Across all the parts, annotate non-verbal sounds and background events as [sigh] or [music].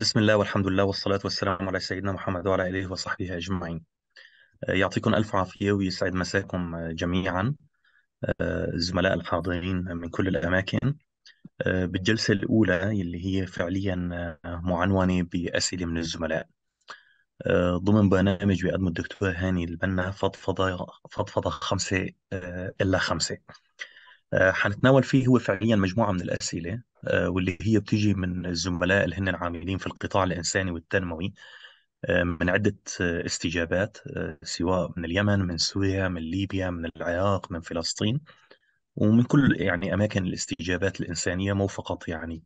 بسم الله والحمد لله والصلاة والسلام على سيدنا محمد وعلى آله وصحبه أجمعين آه، يعطيكم ألف عافية ويسعد مساكم آه، جميعا الزملاء آه، الحاضرين من كل الأماكن بالجلسة الأولى اللي هي فعليا معنونة بأسئلة من الزملاء ضمن برنامج بيقدمه الدكتور هاني البنا فضفضة فضفضة خمسة إلا خمسة حنتناول فيه هو فعليا مجموعة من الأسئلة آه، واللي هي بتيجي من الزملاء اللي هن العاملين في القطاع الإنساني والتنموي آه، من عدة آه، استجابات سواء من اليمن من سوريا من ليبيا من العراق من فلسطين ومن كل يعني أماكن الاستجابات الإنسانية مو فقط يعني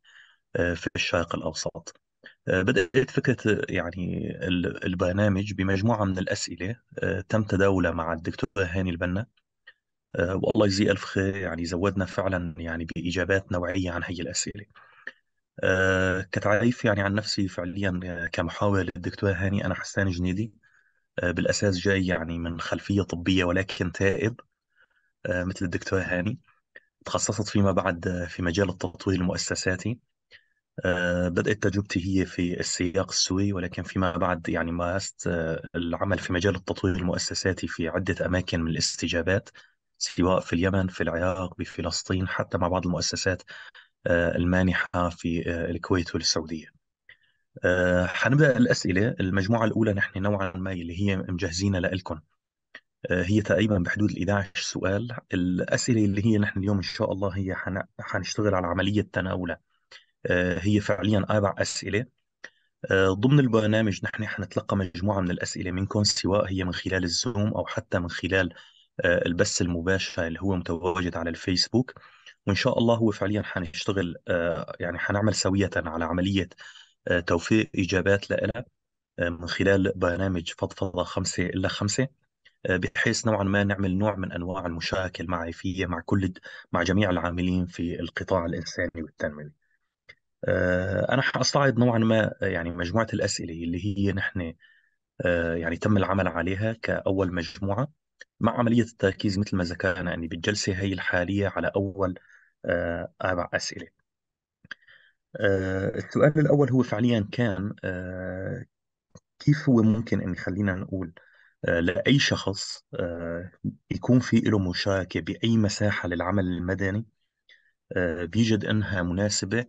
في الشرق الأوسط بدأت فكرة يعني البرنامج بمجموعة من الأسئلة تم تداولها مع الدكتور هاني البنا آه، والله يجزيه الف خير يعني زودنا فعلا يعني باجابات نوعيه عن هي الاسئله آه، كتعريف يعني عن نفسي فعليا آه، كمحاور للدكتور هاني انا حسان جنيدي بالاساس جاي يعني من خلفيه طبيه ولكن تائب مثل الدكتور هاني تخصصت فيما بعد في مجال التطوير المؤسساتي بدأت تجربتي هي في السياق السوري ولكن فيما بعد يعني مارست العمل في مجال التطوير المؤسساتي في عدة أماكن من الاستجابات سواء في اليمن في العراق بفلسطين حتى مع بعض المؤسسات آه، المانحة في آه، الكويت والسعودية آه، حنبدأ الأسئلة المجموعة الأولى نحن نوعا ما اللي هي مجهزينها لكم هي تقريبا بحدود ال 11 سؤال الأسئلة اللي هي نحن اليوم إن شاء الله هي حنشتغل على عملية تناولها هي فعليا أربع أسئلة ضمن البرنامج نحن حنتلقى مجموعة من الأسئلة منكم سواء هي من خلال الزوم أو حتى من خلال آه، البث المباشر اللي هو متواجد على الفيسبوك وان شاء الله هو فعليا حنشتغل آه، يعني حنعمل سويه على عمليه آه، توفير اجابات لها من خلال برنامج فضفضه خمسه الا خمسه بحيث نوعا ما نعمل نوع من انواع المشاركه المعرفيه مع كل مع جميع العاملين في القطاع الانساني والتنموي. انا حاستعرض نوعا ما يعني مجموعه الاسئله اللي هي نحن يعني تم العمل عليها كاول مجموعه مع عملية التركيز مثل ما ذكرنا يعني بالجلسة هي الحالية على أول آه، أربع أسئلة آه، السؤال الأول هو فعليا كان آه، كيف هو ممكن أن خلينا نقول لأي شخص يكون في له مشاركة بأي مساحة للعمل المدني بيجد أنها مناسبة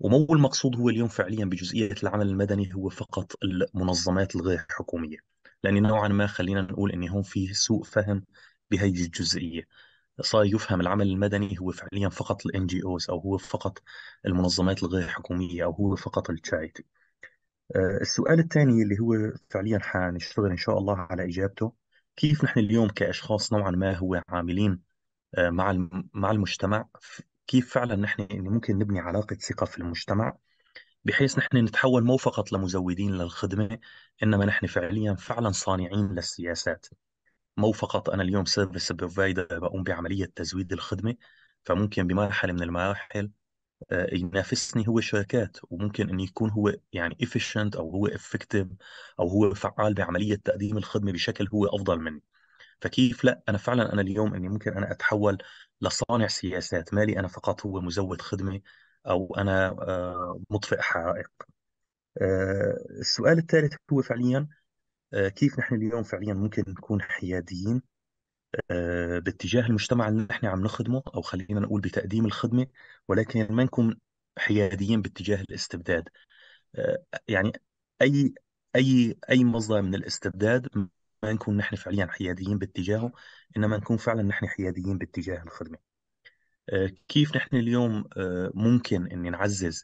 ومو المقصود هو اليوم فعليا بجزئية العمل المدني هو فقط المنظمات الغير حكومية لاني نوعا ما خلينا نقول ان هون في سوء فهم بهي الجزئيه صار يفهم العمل المدني هو فعليا فقط الان جي اوز او هو فقط المنظمات الغير حكوميه او هو فقط التشاريتي آه، السؤال الثاني اللي هو فعليا حنشتغل ان شاء الله على اجابته كيف نحن اليوم كاشخاص نوعا ما هو عاملين آه، مع مع المجتمع كيف فعلا نحن ممكن نبني علاقه ثقه في المجتمع بحيث نحن نتحول مو فقط لمزودين للخدمة إنما نحن فعليا فعلا صانعين للسياسات مو فقط أنا اليوم سيرفيس بروفايدر بقوم بعملية تزويد الخدمة فممكن بمرحلة من المراحل آه، ينافسني هو شركات وممكن أن يكون هو يعني efficient أو هو effective أو هو فعال بعملية تقديم الخدمة بشكل هو أفضل مني فكيف لا أنا فعلا أنا اليوم أني ممكن أنا أتحول لصانع سياسات مالي أنا فقط هو مزود خدمة أو أنا آه، مطفئ حرائق آه، السؤال الثالث هو فعليا آه، كيف نحن اليوم فعليا ممكن نكون حياديين باتجاه المجتمع اللي نحن عم نخدمه أو خلينا نقول بتقديم الخدمة ولكن ما نكون حياديين باتجاه الاستبداد يعني أي أي أي مصدر من الاستبداد ما نكون نحن فعليا حياديين باتجاهه انما نكون فعلا نحن حياديين باتجاه الخدمه كيف نحن اليوم آه، ممكن ان نعزز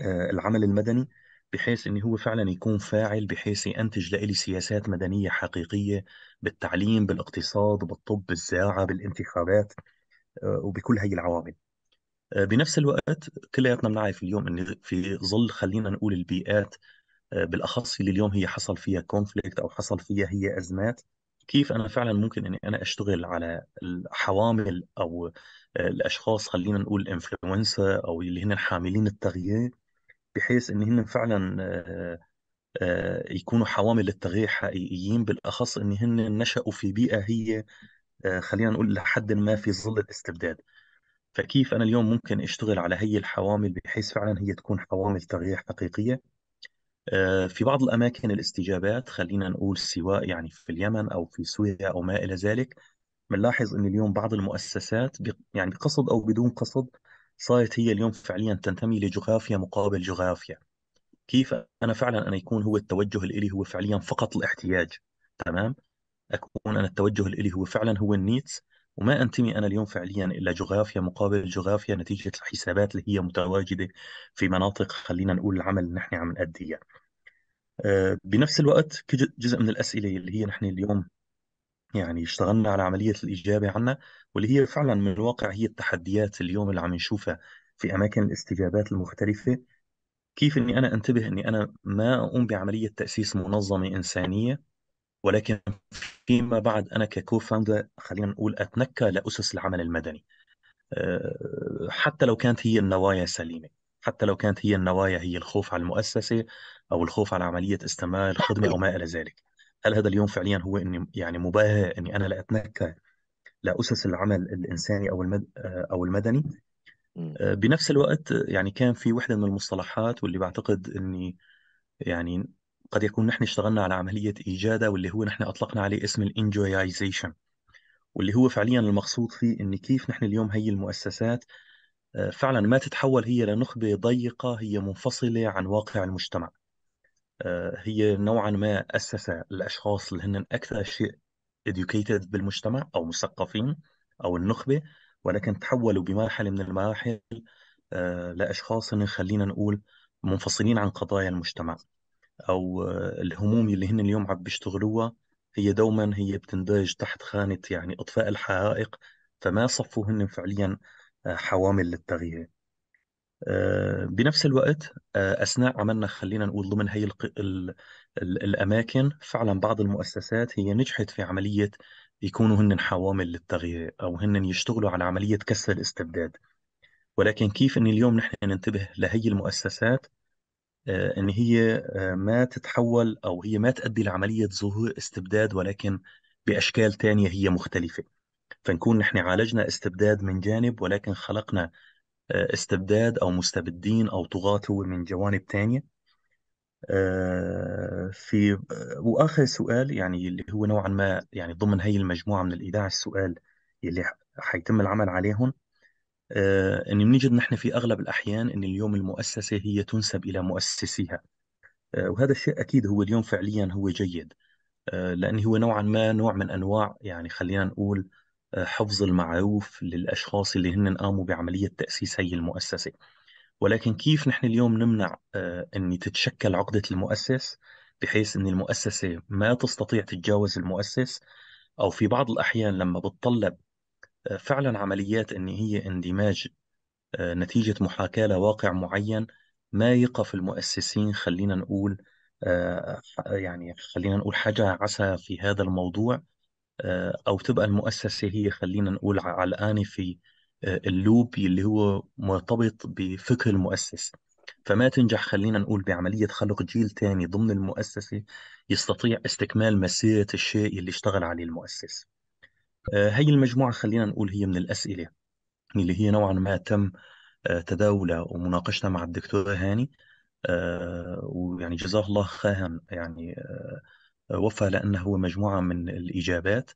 آه، العمل المدني بحيث ان هو فعلا يكون فاعل بحيث ينتج لإلي سياسات مدنيه حقيقيه بالتعليم بالاقتصاد بالطب بالزاعة بالانتخابات آه، وبكل هي العوامل بنفس الوقت كلياتنا بنعرف اليوم ان في ظل خلينا نقول البيئات بالاخص اللي اليوم هي حصل فيها كونفليكت او حصل فيها هي ازمات كيف انا فعلا ممكن اني انا اشتغل على الحوامل او الاشخاص خلينا نقول انفلونسا او اللي هن حاملين التغيير بحيث ان هن فعلا آه، آه، يكونوا حوامل التغيير حقيقيين بالاخص ان هن نشأوا في بيئه هي آه، خلينا نقول لحد ما في ظل الاستبداد فكيف انا اليوم ممكن اشتغل على هي الحوامل بحيث فعلا هي تكون حوامل تغيير حقيقيه آه، في بعض الأماكن الاستجابات خلينا نقول سواء يعني في اليمن أو في سوريا أو ما إلى ذلك بنلاحظ أن اليوم بعض المؤسسات يعني بقصد أو بدون قصد صارت هي اليوم فعليا تنتمي لجغرافيا مقابل جغرافيا كيف أنا فعلا أنا يكون هو التوجه الإلي هو فعليا فقط الاحتياج تمام أكون أنا التوجه الإلي هو فعلا هو النيتس وما أنتمي أنا اليوم فعليا إلا جغرافيا مقابل جغرافيا نتيجة الحسابات اللي هي متواجدة في مناطق خلينا نقول العمل اللي نحن عم نأديها. آه، بنفس الوقت جزء من الأسئلة اللي هي نحن اليوم يعني اشتغلنا على عملية الإجابة عنها واللي هي فعلا من الواقع هي التحديات اليوم اللي عم نشوفها في أماكن الاستجابات المختلفة كيف أني أنا أنتبه أني أنا ما أقوم بعملية تأسيس منظمة إنسانية ولكن فيما بعد انا ككو فاوندر خلينا نقول اتنكى لاسس العمل المدني آه، حتى لو كانت هي النوايا سليمه حتى لو كانت هي النوايا هي الخوف على المؤسسه او الخوف على عمليه استمرار الخدمه او ما الى ذلك هل هذا اليوم فعليا هو اني يعني مباهى اني انا لا اتنكى لاسس العمل الانساني او المد... آه، او المدني آه، بنفس الوقت يعني كان في وحده من المصطلحات واللي بعتقد اني يعني قد يكون نحن اشتغلنا على عملية إيجادة واللي هو نحن أطلقنا عليه اسم الانجويزيشن واللي هو فعليا المقصود فيه إن كيف نحن اليوم هي المؤسسات آه، فعلا ما تتحول هي لنخبة ضيقة هي منفصلة عن واقع المجتمع آه، هي نوعا ما أسس الأشخاص اللي هن أكثر شيء educated بالمجتمع أو مثقفين أو النخبة ولكن تحولوا بمرحلة من المراحل آه، لأشخاص خلينا نقول منفصلين عن قضايا المجتمع أو آه، الهموم اللي هن اليوم عم بيشتغلوها هي دوما هي بتندرج تحت خانة يعني إطفاء الحرائق فما صفوا هن فعليا آه، حوامل للتغيير آه، بنفس الوقت أثناء عملنا خلينا نقول ضمن هي الق... ال... ال... الأماكن فعلا بعض المؤسسات هي نجحت في عملية يكونوا هن حوامل للتغيير أو هن يشتغلوا على عملية كسر الاستبداد ولكن كيف أن اليوم نحن ننتبه لهي المؤسسات آه، ان هي آه، ما تتحول او هي ما تؤدي لعمليه ظهور استبداد ولكن باشكال ثانيه هي مختلفه فنكون نحن عالجنا استبداد من جانب ولكن خلقنا آه، استبداد او مستبدين او طغاة هو من جوانب ثانيه في واخر سؤال يعني اللي هو نوعا ما يعني ضمن هي المجموعه من الايداع السؤال اللي حيتم العمل عليهم آه، ان بنجد نحن في اغلب الاحيان ان اليوم المؤسسه هي تنسب الى مؤسسيها آه، وهذا الشيء اكيد هو اليوم فعليا هو جيد آه، لان هو نوعا ما نوع من انواع يعني خلينا نقول حفظ المعروف للاشخاص اللي هن قاموا بعمليه تاسيس هي المؤسسه ولكن كيف نحن اليوم نمنع ان تتشكل عقده المؤسس بحيث ان المؤسسه ما تستطيع تتجاوز المؤسس او في بعض الاحيان لما بتطلب فعلا عمليات ان هي اندماج آه، نتيجه محاكاه لواقع معين ما يقف المؤسسين خلينا نقول آه، يعني خلينا نقول حاجه عسى في هذا الموضوع آه، او تبقى المؤسسه هي خلينا نقول الآن في اللوب اللي هو مرتبط بفكر المؤسس فما تنجح خلينا نقول بعملية خلق جيل تاني ضمن المؤسسة يستطيع استكمال مسيرة الشيء اللي اشتغل عليه المؤسس هي آه، المجموعة خلينا نقول هي من الأسئلة اللي هي نوعا ما تم آه، تداولها ومناقشتها مع الدكتور هاني آه، ويعني جزاه الله خيرا يعني وفى لأنه هو مجموعة من الإجابات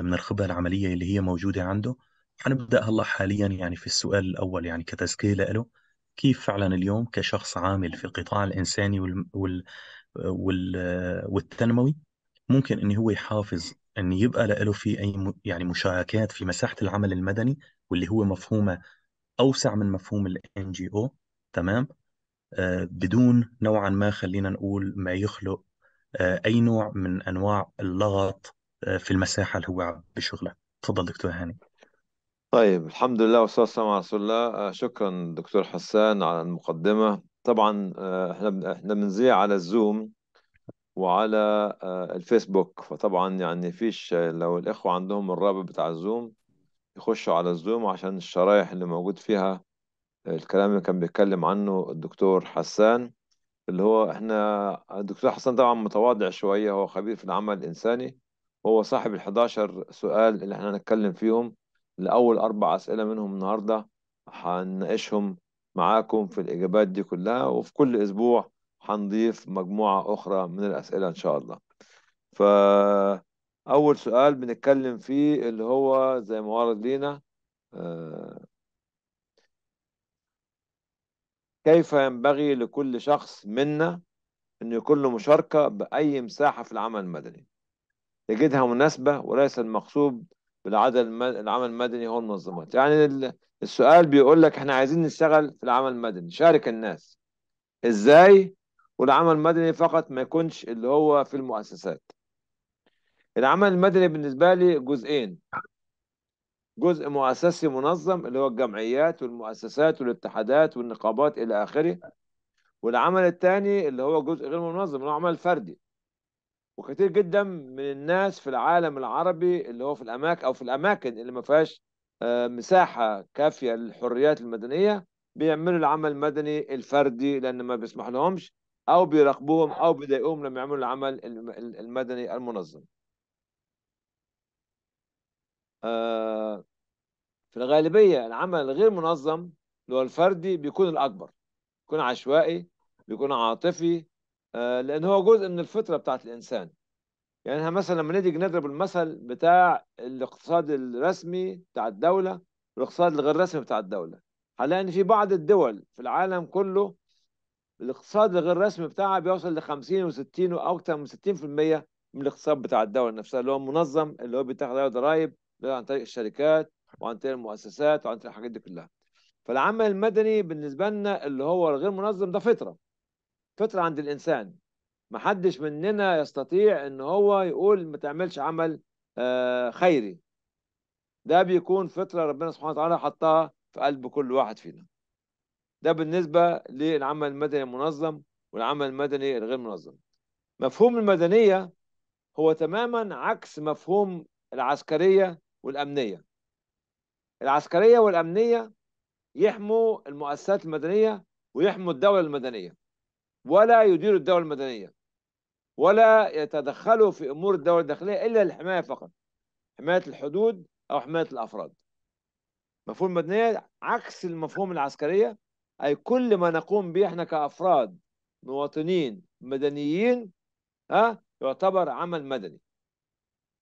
من الخبرة العملية اللي هي موجودة عنده حنبدأ هلا حاليا يعني في السؤال الأول يعني كتزكيه له كيف فعلا اليوم كشخص عامل في القطاع الإنساني وال... وال... وال... والتنموي ممكن أن هو يحافظ ان يبقى له في اي يعني مشاركات في مساحه العمل المدني واللي هو مفهومه اوسع من مفهوم الان جي او تمام آه، بدون نوعا ما خلينا نقول ما يخلق آه، اي نوع من انواع اللغط آه، في المساحه اللي هو بشغله تفضل دكتور هاني طيب الحمد لله والصلاة والسلام على رسول الله شكرا دكتور حسان على المقدمة طبعا احنا احنا بنذيع على الزوم وعلى آه، الفيسبوك فطبعا يعني فيش آه، لو الإخوة عندهم الرابط بتاع الزوم يخشوا على الزوم عشان الشرايح اللي موجود فيها آه، الكلام اللي كان بيتكلم عنه الدكتور حسان اللي هو احنا الدكتور حسان طبعا متواضع شوية هو خبير في العمل الإنساني هو صاحب ال 11 سؤال اللي احنا هنتكلم فيهم لأول أربع أسئلة منهم النهاردة هنناقشهم معاكم في الإجابات دي كلها وفي كل أسبوع حنضيف مجموعة أخرى من الأسئلة إن شاء الله فأول سؤال بنتكلم فيه اللي هو زي ما ورد لينا آه، كيف ينبغي لكل شخص منا أن يكون له مشاركة بأي مساحة في العمل المدني يجدها مناسبة وليس المقصود بالعدد العمل المدني هو المنظمات يعني السؤال بيقول لك احنا عايزين نشتغل في العمل المدني شارك الناس ازاي والعمل المدني فقط ما يكونش اللي هو في المؤسسات العمل المدني بالنسبة لي جزئين جزء مؤسسي منظم اللي هو الجمعيات والمؤسسات والاتحادات والنقابات إلى آخره والعمل الثاني اللي هو جزء غير منظم اللي هو عمل فردي وكثير جدا من الناس في العالم العربي اللي هو في الأماكن أو في الأماكن اللي ما فيهاش آه، مساحة كافية للحريات المدنية بيعملوا العمل المدني الفردي لأن ما بيسمح لهمش او بيراقبوهم او بيضايقوهم لما يعملوا العمل المدني المنظم آه، في الغالبيه العمل الغير منظم اللي هو الفردي بيكون الاكبر بيكون عشوائي بيكون عاطفي آه، لان هو جزء من الفطره بتاعت الانسان يعني احنا مثلا لما نيجي نضرب المثل بتاع الاقتصاد الرسمي بتاع الدوله والاقتصاد الغير رسمي بتاع الدوله هنلاقي ان في بعض الدول في العالم كله الاقتصاد الغير رسمي بتاعها بيوصل ل 50 و60 واكثر من 60% من الاقتصاد بتاع الدوله نفسها اللي هو منظم اللي هو بيتاخد عليه ضرائب عن طريق الشركات وعن طريق المؤسسات وعن طريق الحاجات دي كلها فالعمل المدني بالنسبه لنا اللي هو الغير منظم ده فطره فطره عند الانسان محدش مننا يستطيع ان هو يقول ما تعملش عمل آه، خيري ده بيكون فطره ربنا سبحانه وتعالى حطها في قلب كل واحد فينا ده بالنسبة للعمل المدني المنظم والعمل المدني الغير منظم مفهوم المدنية هو تماما عكس مفهوم العسكرية والأمنية العسكرية والأمنية يحموا المؤسسات المدنية ويحموا الدولة المدنية ولا يديروا الدولة المدنية ولا يتدخلوا في أمور الدولة الداخلية إلا للحماية فقط حماية الحدود أو حماية الأفراد مفهوم المدنية عكس المفهوم العسكرية أي كل ما نقوم به إحنا كأفراد مواطنين مدنيين ها يعتبر عمل مدني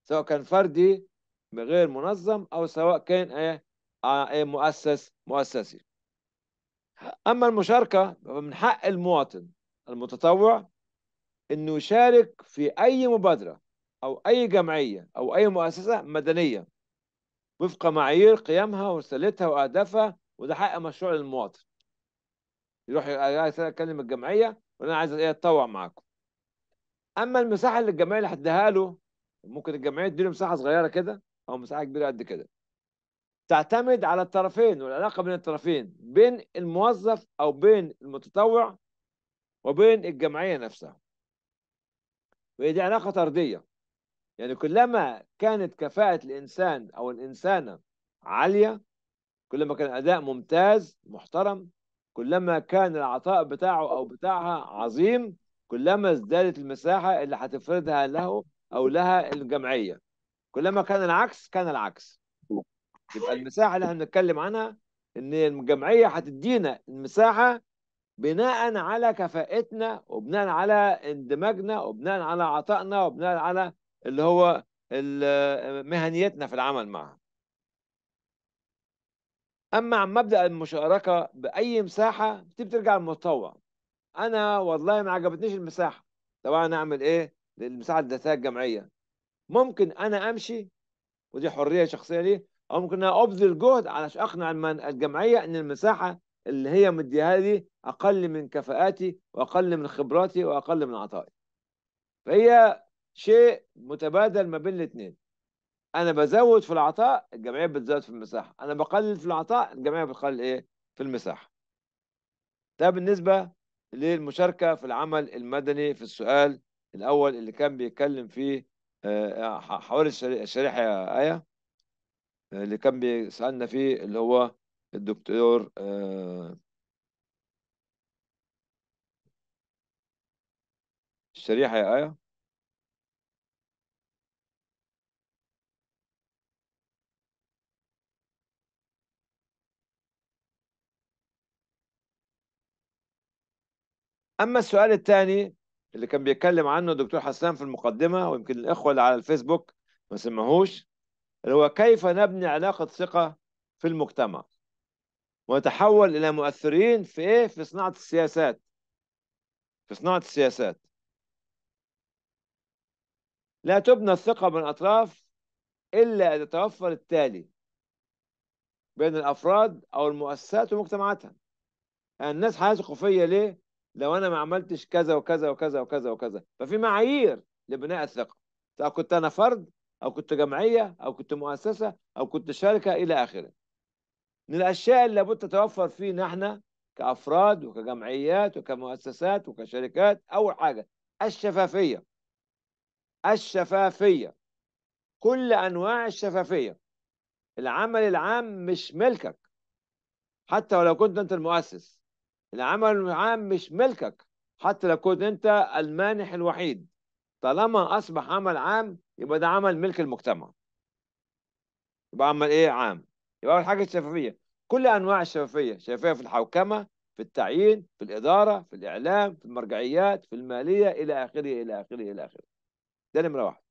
سواء كان فردي غير منظم أو سواء كان إيه،, آه، إيه مؤسس مؤسسي أما المشاركة فمن حق المواطن المتطوع إنه يشارك في أي مبادرة أو أي جمعية أو أي مؤسسة مدنية وفق معايير قيمها ورسالتها وأهدافها وده حق مشروع للمواطن يروح عايز اكلم الجمعيه وانا عايز ايه اتطوع معاكم اما المساحه اللي الجمعيه اللي هديها له ممكن الجمعيه تديله مساحه صغيره كده او مساحه كبيره قد كده تعتمد على الطرفين والعلاقه بين الطرفين بين الموظف او بين المتطوع وبين الجمعيه نفسها وهي دي علاقه طرديه يعني كلما كانت كفاءه الانسان او الانسانه عاليه كلما كان اداء ممتاز محترم كلما كان العطاء بتاعه او بتاعها عظيم كلما ازدادت المساحه اللي هتفردها له او لها الجمعيه كلما كان العكس كان العكس يبقى المساحه اللي احنا بنتكلم عنها ان الجمعيه هتدينا المساحه بناء على كفاءتنا وبناء على اندماجنا وبناء على عطائنا وبناء على اللي هو مهنيتنا في العمل معها اما عن مبدا المشاركه باي مساحه دي بترجع للمتطوع انا والله ما عجبتنيش المساحه طب انا اعمل ايه للمساحه الذاتيه الجمعيه ممكن انا امشي ودي حريه شخصيه لي او ممكن انا ابذل جهد علشان اقنع الجمعيه ان المساحه اللي هي مديها لي اقل من كفاءاتي واقل من خبراتي واقل من عطائي فهي شيء متبادل ما بين الاثنين انا بزود في العطاء الجمعيه بتزود في المساحه انا بقلل في العطاء الجمعيه بتقلل ايه في المساحه ده بالنسبه للمشاركه في العمل المدني في السؤال الاول اللي كان بيتكلم فيه آه، حوالي الشريحه يا ايه آه، اللي كان بيسالنا فيه اللي هو الدكتور آه، الشريحه يا ايه اما السؤال الثاني اللي كان بيتكلم عنه الدكتور حسان في المقدمه ويمكن الاخوه اللي على الفيسبوك ما سمعوش اللي هو كيف نبني علاقه ثقه في المجتمع ونتحول الى مؤثرين في ايه في صناعه السياسات في صناعه السياسات لا تبنى الثقه من الأطراف الا اذا توفر التالي بين الافراد او المؤسسات ومجتمعاتها يعني الناس هيثقوا فيا ليه لو انا ما عملتش كذا وكذا وكذا وكذا وكذا ففي معايير لبناء الثقه سواء كنت انا فرد او كنت جمعيه او كنت مؤسسه او كنت شركه الى اخره من الاشياء اللي لابد تتوفر فينا احنا كافراد وكجمعيات وكمؤسسات وكشركات اول حاجه الشفافيه الشفافيه كل انواع الشفافيه العمل العام مش ملكك حتى ولو كنت انت المؤسس العمل العام مش ملكك حتى لو كنت انت المانح الوحيد طالما اصبح عمل عام يبقى ده عمل ملك المجتمع يبقى عمل ايه عام يبقى اول حاجه الشفافيه كل انواع الشفافيه شفافيه في الحوكمه في التعيين في الاداره في الاعلام في المرجعيات في الماليه الى اخره الى اخره الى اخره ده نمره واحد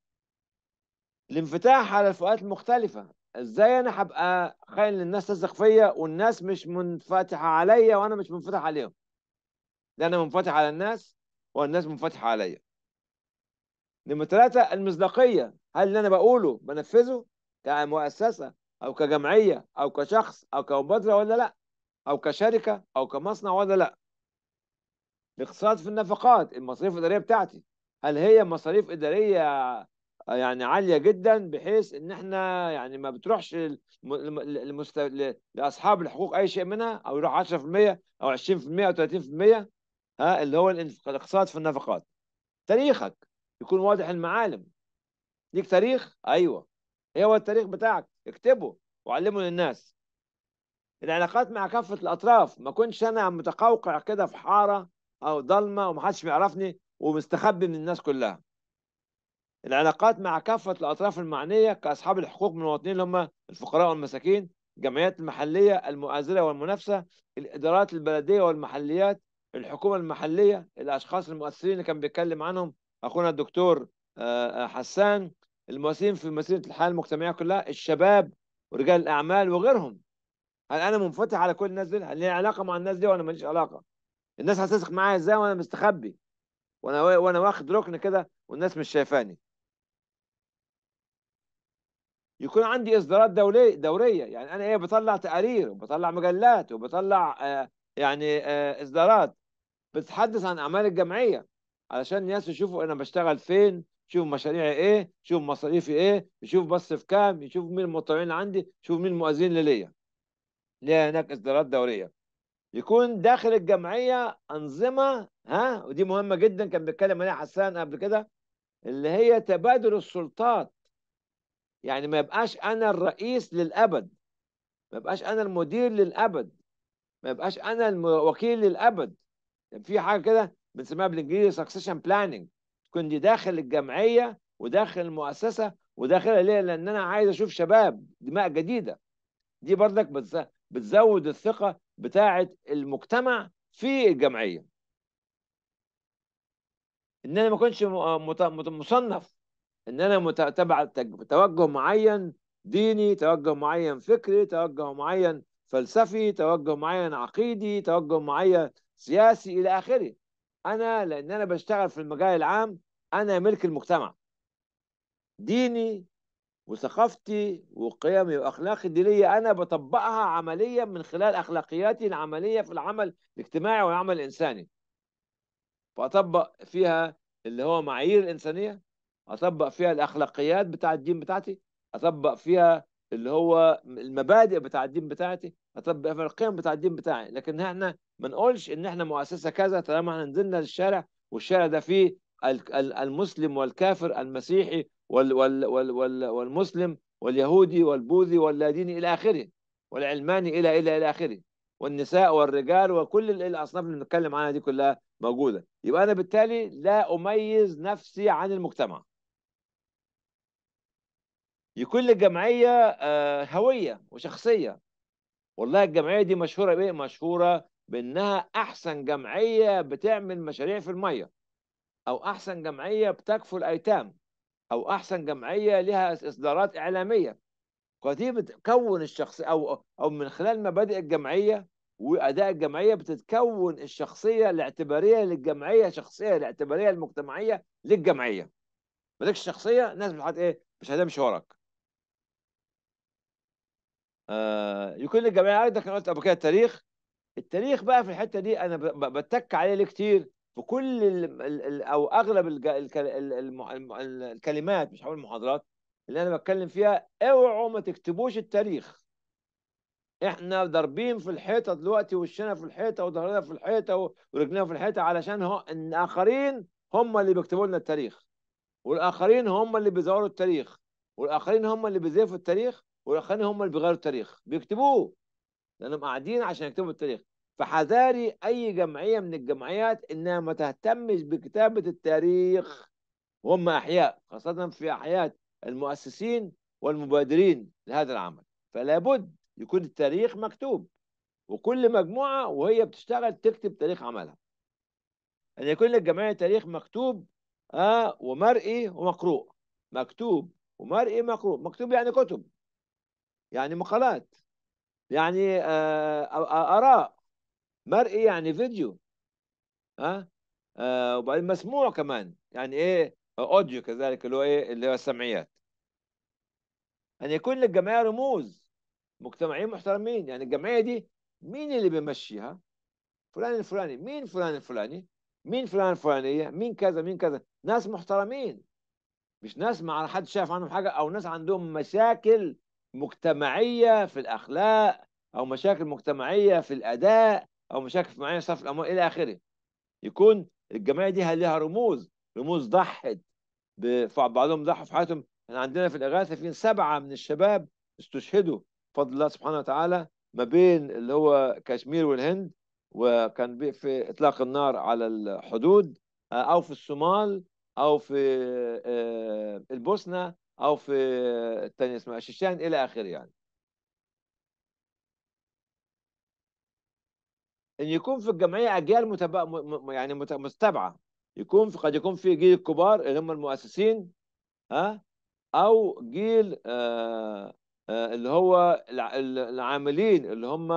الانفتاح على الفئات المختلفه ازاي انا هبقى خاين للناس تثق فيا والناس مش منفتحه عليا وانا مش منفتح عليهم ده انا منفتح على الناس والناس منفتحه عليا نمرة ثلاثة المصداقية هل اللي أنا بقوله بنفذه كمؤسسة أو كجمعية أو كشخص أو كمبادرة ولا لأ أو كشركة أو كمصنع ولا لأ الاقتصاد في النفقات المصاريف الإدارية بتاعتي هل هي مصاريف إدارية يعني عاليه جدا بحيث ان احنا يعني ما بتروحش المست... لاصحاب الحقوق اي شيء منها او يروح 10% او 20% او 30% ها اللي هو الاقتصاد في النفقات تاريخك يكون واضح المعالم ليك تاريخ ايوه ايه هو التاريخ بتاعك اكتبه وعلمه للناس العلاقات مع كافه الاطراف ما كنتش انا متقوقع كده في حاره او ضلمه ومحدش بيعرفني ومستخبي من الناس كلها العلاقات مع كافة الأطراف المعنية كأصحاب الحقوق من المواطنين اللي هم الفقراء والمساكين الجمعيات المحلية المؤازرة والمنافسة الإدارات البلدية والمحليات الحكومة المحلية الأشخاص المؤثرين اللي كان بيتكلم عنهم أخونا الدكتور آه، آه، حسان المؤثرين في مسيرة الحياة المجتمعية كلها الشباب ورجال الأعمال وغيرهم هل أنا منفتح على كل الناس دي؟ هل لي علاقة مع الناس دي وأنا ماليش علاقة؟ الناس هتثق معايا إزاي وأنا مستخبي؟ وأنا وأنا واخد ركن كده والناس مش شايفاني يكون عندي اصدارات دوليه دوريه يعني انا ايه بطلع تقارير وبطلع مجلات وبطلع آه يعني آه اصدارات بتحدث عن اعمال الجمعيه علشان الناس يشوفوا انا بشتغل فين شوف مشاريعي ايه شوف مصاريفي ايه يشوفوا بصرف كام يشوف مين المطوعين اللي عندي شوف مين المؤذين اللي ليا ليه هناك اصدارات دوريه يكون داخل الجمعيه انظمه ها ودي مهمه جدا كان بيتكلم عليها حسان قبل كده اللي هي تبادل السلطات يعني ما يبقاش انا الرئيس للابد ما يبقاش انا المدير للابد ما يبقاش انا الوكيل للابد يعني في حاجه كده بنسميها بالانجليزي سكسيشن بلاننج تكون دي داخل الجمعيه وداخل المؤسسه وداخلها ليه لان انا عايز اشوف شباب دماء جديده دي بردك بتزود الثقه بتاعه المجتمع في الجمعيه ان انا ما اكونش مصنف ان انا تبع توجه معين ديني توجه معين فكري توجه معين فلسفي توجه معين عقيدي توجه معين سياسي الى اخره انا لان انا بشتغل في المجال العام انا ملك المجتمع ديني وثقافتي وقيمي واخلاقي دي ليا انا بطبقها عمليا من خلال اخلاقياتي العمليه في العمل الاجتماعي والعمل الانساني فاطبق فيها اللي هو معايير الانسانيه اطبق فيها الاخلاقيات بتاع الدين بتاعتي اطبق فيها اللي هو المبادئ بتاع الدين بتاعتي اطبق فيها القيم بتاع الدين بتاعي لكن احنا ما نقولش ان احنا مؤسسه كذا طالما احنا نزلنا للشارع والشارع ده فيه المسلم والكافر المسيحي وال وال وال وال والمسلم واليهودي والبوذي واللاديني الى اخره والعلماني الى الى الى اخره والنساء والرجال وكل الاصناف اللي بنتكلم عنها دي كلها موجوده يبقى انا بالتالي لا اميز نفسي عن المجتمع يكون للجمعيه آه، هويه وشخصيه والله الجمعيه دي مشهوره بايه؟ مشهوره بانها احسن جمعيه بتعمل مشاريع في الميه او احسن جمعيه بتكفل ايتام او احسن جمعيه لها اصدارات اعلاميه فدي بتكون الشخص او او من خلال مبادئ الجمعيه واداء الجمعيه بتتكون الشخصيه الاعتباريه للجمعيه شخصيه الاعتباريه المجتمعيه للجمعيه مالكش شخصيه الناس بتحط ايه مش هتمشي وراك آه الجميع عارف ده كان قلت قبل كده التاريخ التاريخ بقى في الحته دي انا بتك عليه ليه كتير في كل الـ الـ او اغلب الـ الـ الـ الـ الكلمات مش هقول المحاضرات اللي انا بتكلم فيها اوعوا ما تكتبوش التاريخ احنا ضاربين في الحيطه دلوقتي وشنا في الحيطه وظهرنا في الحيطه ورجلنا في الحيطه علشان هو الاخرين هم اللي بيكتبوا لنا التاريخ والاخرين هم اللي بيزوروا التاريخ والاخرين هم اللي بيزيفوا التاريخ والاخرين هم اللي بيغيروا التاريخ بيكتبوه لانهم قاعدين عشان يكتبوا التاريخ فحذاري اي جمعيه من الجمعيات انها ما تهتمش بكتابه التاريخ وهم احياء خاصه في احياء المؤسسين والمبادرين لهذا العمل فلا بد يكون التاريخ مكتوب وكل مجموعه وهي بتشتغل تكتب تاريخ عملها ان يكون للجمعيه تاريخ مكتوب آه ومرئي ومقروء مكتوب ومرئي مقروء مكتوب يعني كتب يعني مقالات يعني آه، آه، آه، آراء مرئي يعني فيديو ها آه وبعدين مسموع كمان يعني ايه اوديو كذلك اللي هو ايه اللي هو السمعيات ان يكون للجمعيه رموز مجتمعيين محترمين يعني الجمعيه دي مين اللي بيمشيها فلان الفلاني مين فلان الفلاني مين فلان الفلانيه مين كذا مين كذا ناس محترمين مش ناس ما حد شاف عنهم حاجه او ناس عندهم مشاكل مجتمعيه في الاخلاق او مشاكل مجتمعيه في الاداء او مشاكل معين صرف الاموال الى اخره يكون الجمعيه دي لها رموز رموز ضحت بعضهم ضحوا في حياتهم احنا عندنا في الاغاثه في سبعه من الشباب استشهدوا بفضل الله سبحانه وتعالى ما بين اللي هو كشمير والهند وكان في اطلاق النار على الحدود آه، او في الصومال او في آه، البوسنه او في الثانيه اسمها الشيشان الى اخره يعني ان يكون في الجمعيه اجيال متبع يعني متبعه يكون في قد يكون في جيل الكبار اللي هم المؤسسين ها او جيل آه، آه، اللي هو العاملين اللي هم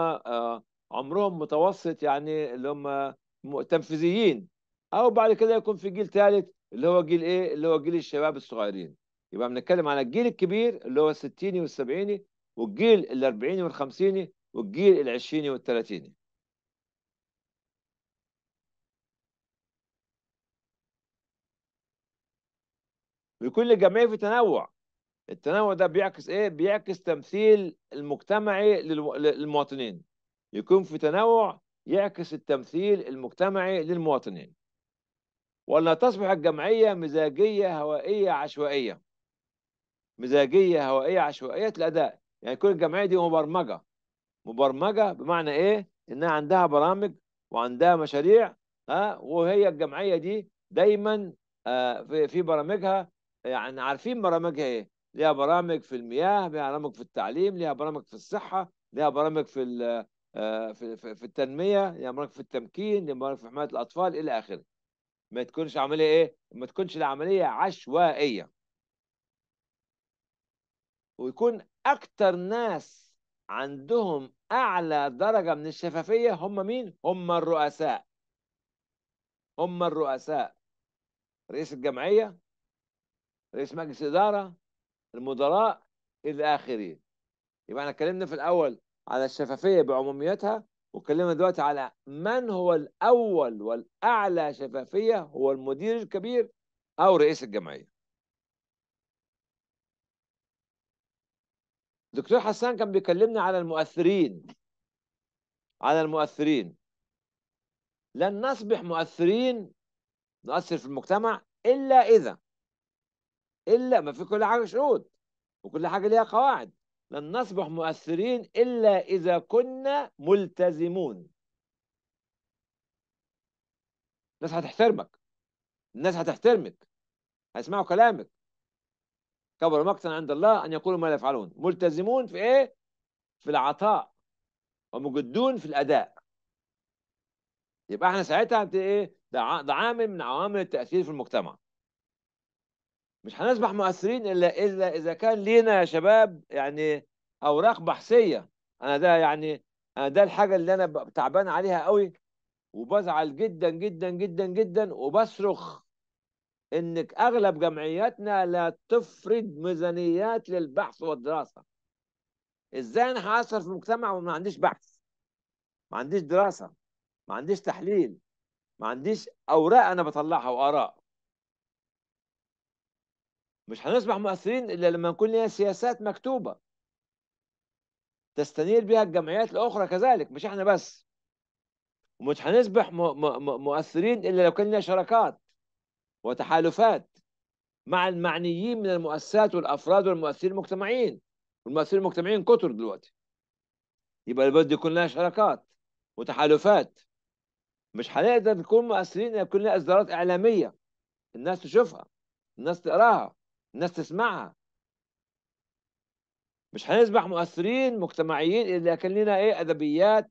عمرهم متوسط يعني اللي هم تنفيذيين او بعد كده يكون في جيل ثالث اللي هو جيل ايه اللي هو جيل الشباب الصغيرين يبقى بنتكلم على الجيل الكبير اللي هو الستيني والسبعيني والجيل الأربعيني والخمسيني والجيل العشريني والثلاثيني بكل جمعية في تنوع التنوع ده بيعكس ايه بيعكس تمثيل المجتمعي للمواطنين يكون في تنوع يعكس التمثيل المجتمعي للمواطنين ولا تصبح الجمعية مزاجية هوائية عشوائية مزاجية هوائية عشوائية الأداء يعني كل الجمعية دي مبرمجة مبرمجة بمعنى إيه؟ إنها عندها برامج وعندها مشاريع ها وهي الجمعية دي دايما آه، في, في برامجها يعني عارفين برامجها إيه؟ ليها برامج في المياه، ليها برامج في التعليم، ليها برامج في الصحة، ليها برامج في آه، في التنمية، ليها برامج في التمكين، ليها برامج في حماية الأطفال إلى آخره. ما تكونش عمليه ايه ما تكونش العمليه عشوائيه ويكون اكتر ناس عندهم اعلى درجه من الشفافيه هم مين هم الرؤساء هم الرؤساء رئيس الجمعيه رئيس مجلس اداره المدراء الى اخره يبقى احنا اتكلمنا في الاول على الشفافيه بعموميتها وكلمنا دلوقتي على من هو الأول والأعلى شفافية هو المدير الكبير أو رئيس الجمعية دكتور حسان كان بيكلمنا على المؤثرين على المؤثرين لن نصبح مؤثرين نؤثر في المجتمع إلا إذا إلا ما في كل حاجة شروط وكل حاجة ليها قواعد لن نصبح مؤثرين إلا إذا كنا ملتزمون الناس هتحترمك الناس هتحترمك هيسمعوا كلامك كبر مقتا عند الله أن يقولوا ما لا يفعلون ملتزمون في إيه؟ في العطاء ومجدون في الأداء يبقى احنا ساعتها إيه؟ ده عامل من عوامل التأثير في المجتمع مش هنصبح مؤثرين الا الا اذا كان لينا يا شباب يعني اوراق بحثيه انا ده يعني انا ده الحاجه اللي انا تعبان عليها قوي وبزعل جدا جدا جدا جدا وبصرخ انك اغلب جمعياتنا لا تفرض ميزانيات للبحث والدراسه ازاي انا هاثر في المجتمع وما عنديش بحث ما عنديش دراسه ما عنديش تحليل ما عنديش اوراق انا بطلعها واراء مش هنصبح مؤثرين الا لما نكون لنا سياسات مكتوبه تستنير بها الجمعيات الاخرى كذلك مش احنا بس ومش هنصبح مؤثرين الا لو كان لنا شراكات وتحالفات مع المعنيين من المؤسسات والافراد والمؤثرين المجتمعيين والمؤثرين المجتمعيين كتر دلوقتي يبقى لابد يكون لنا شراكات وتحالفات مش هنقدر نكون مؤثرين الا لو كان لنا اصدارات اعلاميه الناس تشوفها الناس تقراها الناس تسمعها مش هنصبح مؤثرين مجتمعيين الا كان لنا ايه ادبيات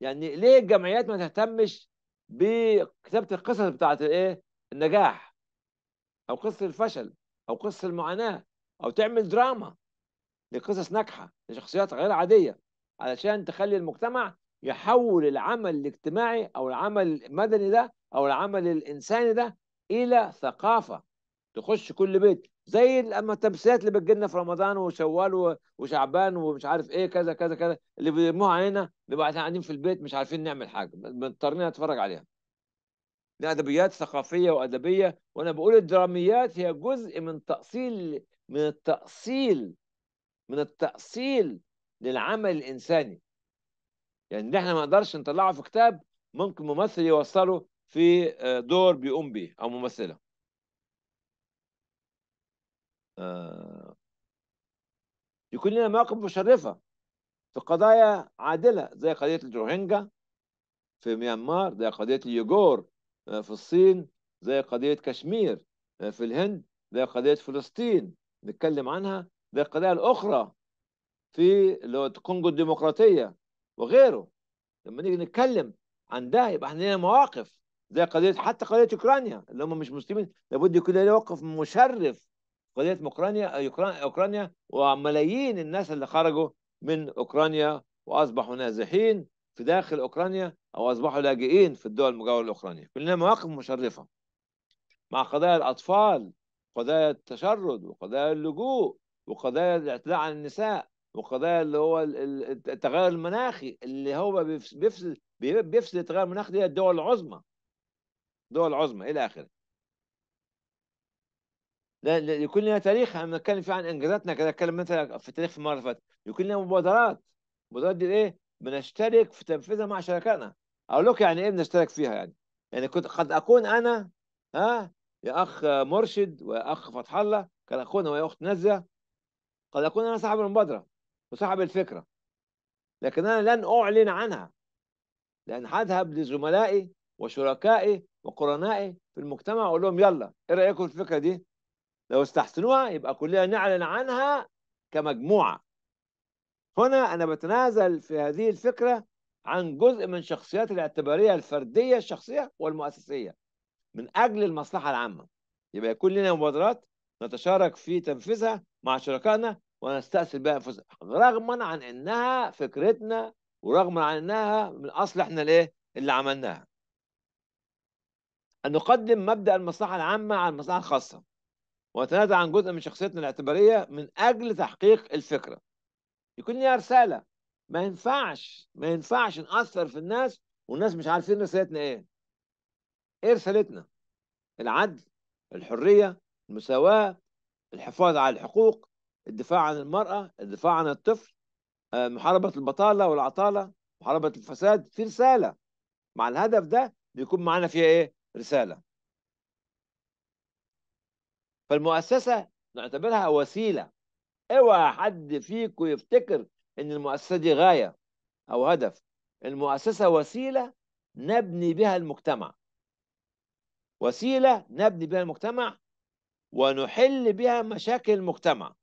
يعني ليه الجمعيات ما تهتمش بكتابه القصص بتاعه الايه النجاح او قصه الفشل او قصه المعاناه او تعمل دراما لقصص ناجحه لشخصيات غير عاديه علشان تخلي المجتمع يحول العمل الاجتماعي او العمل المدني ده او العمل الانساني ده الى ثقافه تخش كل بيت زي لما التمسيات اللي بتجي لنا في رمضان وشوال وشعبان ومش عارف ايه كذا كذا كذا اللي بيلموها علينا نبقى احنا قاعدين في البيت مش عارفين نعمل حاجه مضطرين نتفرج عليها دي ادبيات ثقافيه وادبيه وانا بقول الدراميات هي جزء من تاصيل من التاصيل من التاصيل للعمل الانساني يعني اللي احنا ما نقدرش نطلعه في كتاب ممكن ممثل يوصله في آه، دور بيقوم به او ممثله آه، يكون لنا مواقف مشرفة في قضايا عادلة زي قضية الروهينجا في ميانمار زي قضية اليوغور آه، في الصين زي قضية كشمير آه، في الهند زي قضية فلسطين نتكلم عنها زي القضايا الأخرى في الكونغو الديمقراطية وغيره لما نيجي نتكلم عن ده يبقى احنا لنا مواقف زي قضية حتى قضية أوكرانيا اللي هم مش مسلمين لابد يكون لنا موقف مشرف قضيه اوكرانيا اوكرانيا وملايين الناس اللي خرجوا من اوكرانيا واصبحوا نازحين في داخل اوكرانيا او اصبحوا لاجئين في الدول المجاوره الاوكرانيه كلنا مواقف مشرفه مع قضايا الاطفال قضايا التشرد وقضايا اللجوء وقضايا الاعتداء على النساء وقضايا اللي هو التغير المناخي اللي هو بيفسد بيفسد التغير المناخي دي الدول العظمى الدول العظمى الى اخره لكل لنا تاريخ انا بنتكلم فيه عن انجازاتنا كده اتكلم مثلا في التاريخ في المره اللي فاتت لكل لنا مبادرات المبادرات دي ايه؟ بنشترك في تنفيذها مع شركائنا اقول لك يعني ايه بنشترك فيها يعني يعني كنت قد اكون انا ها يا اخ مرشد ويا اخ فتح الله قد اكون ويا اخت نزه قد اكون انا صاحب المبادره وصاحب الفكره لكن انا لن اعلن عنها لان هذهب لزملائي وشركائي وقرنائي في المجتمع واقول لهم يلا ايه رايكم في الفكره دي؟ لو استحسنوها يبقى كلنا نعلن عنها كمجموعة هنا أنا بتنازل في هذه الفكرة عن جزء من شخصيات الاعتبارية الفردية الشخصية والمؤسسية من أجل المصلحة العامة يبقى يكون لنا مبادرات نتشارك في تنفيذها مع شركائنا ونستأثر بها أنفسنا رغما عن أنها فكرتنا ورغما عن أنها من اصل إحنا الإيه اللي عملناها أن نقدم مبدأ المصلحة العامة على المصلحة الخاصة وتنازع عن جزء من شخصيتنا الاعتبارية من أجل تحقيق الفكرة يكون ليها رسالة ما ينفعش ما ينفعش نأثر في الناس والناس مش عارفين رسالتنا إيه إيه رسالتنا العدل الحرية المساواة الحفاظ على الحقوق الدفاع عن المرأة الدفاع عن الطفل آه، محاربة البطالة والعطالة محاربة الفساد في رسالة مع الهدف ده بيكون معانا فيها إيه رسالة فالمؤسسه نعتبرها وسيله اوعى حد فيكم يفتكر ان المؤسسه دي غايه او هدف المؤسسه وسيله نبني بها المجتمع وسيله نبني بها المجتمع ونحل بها مشاكل المجتمع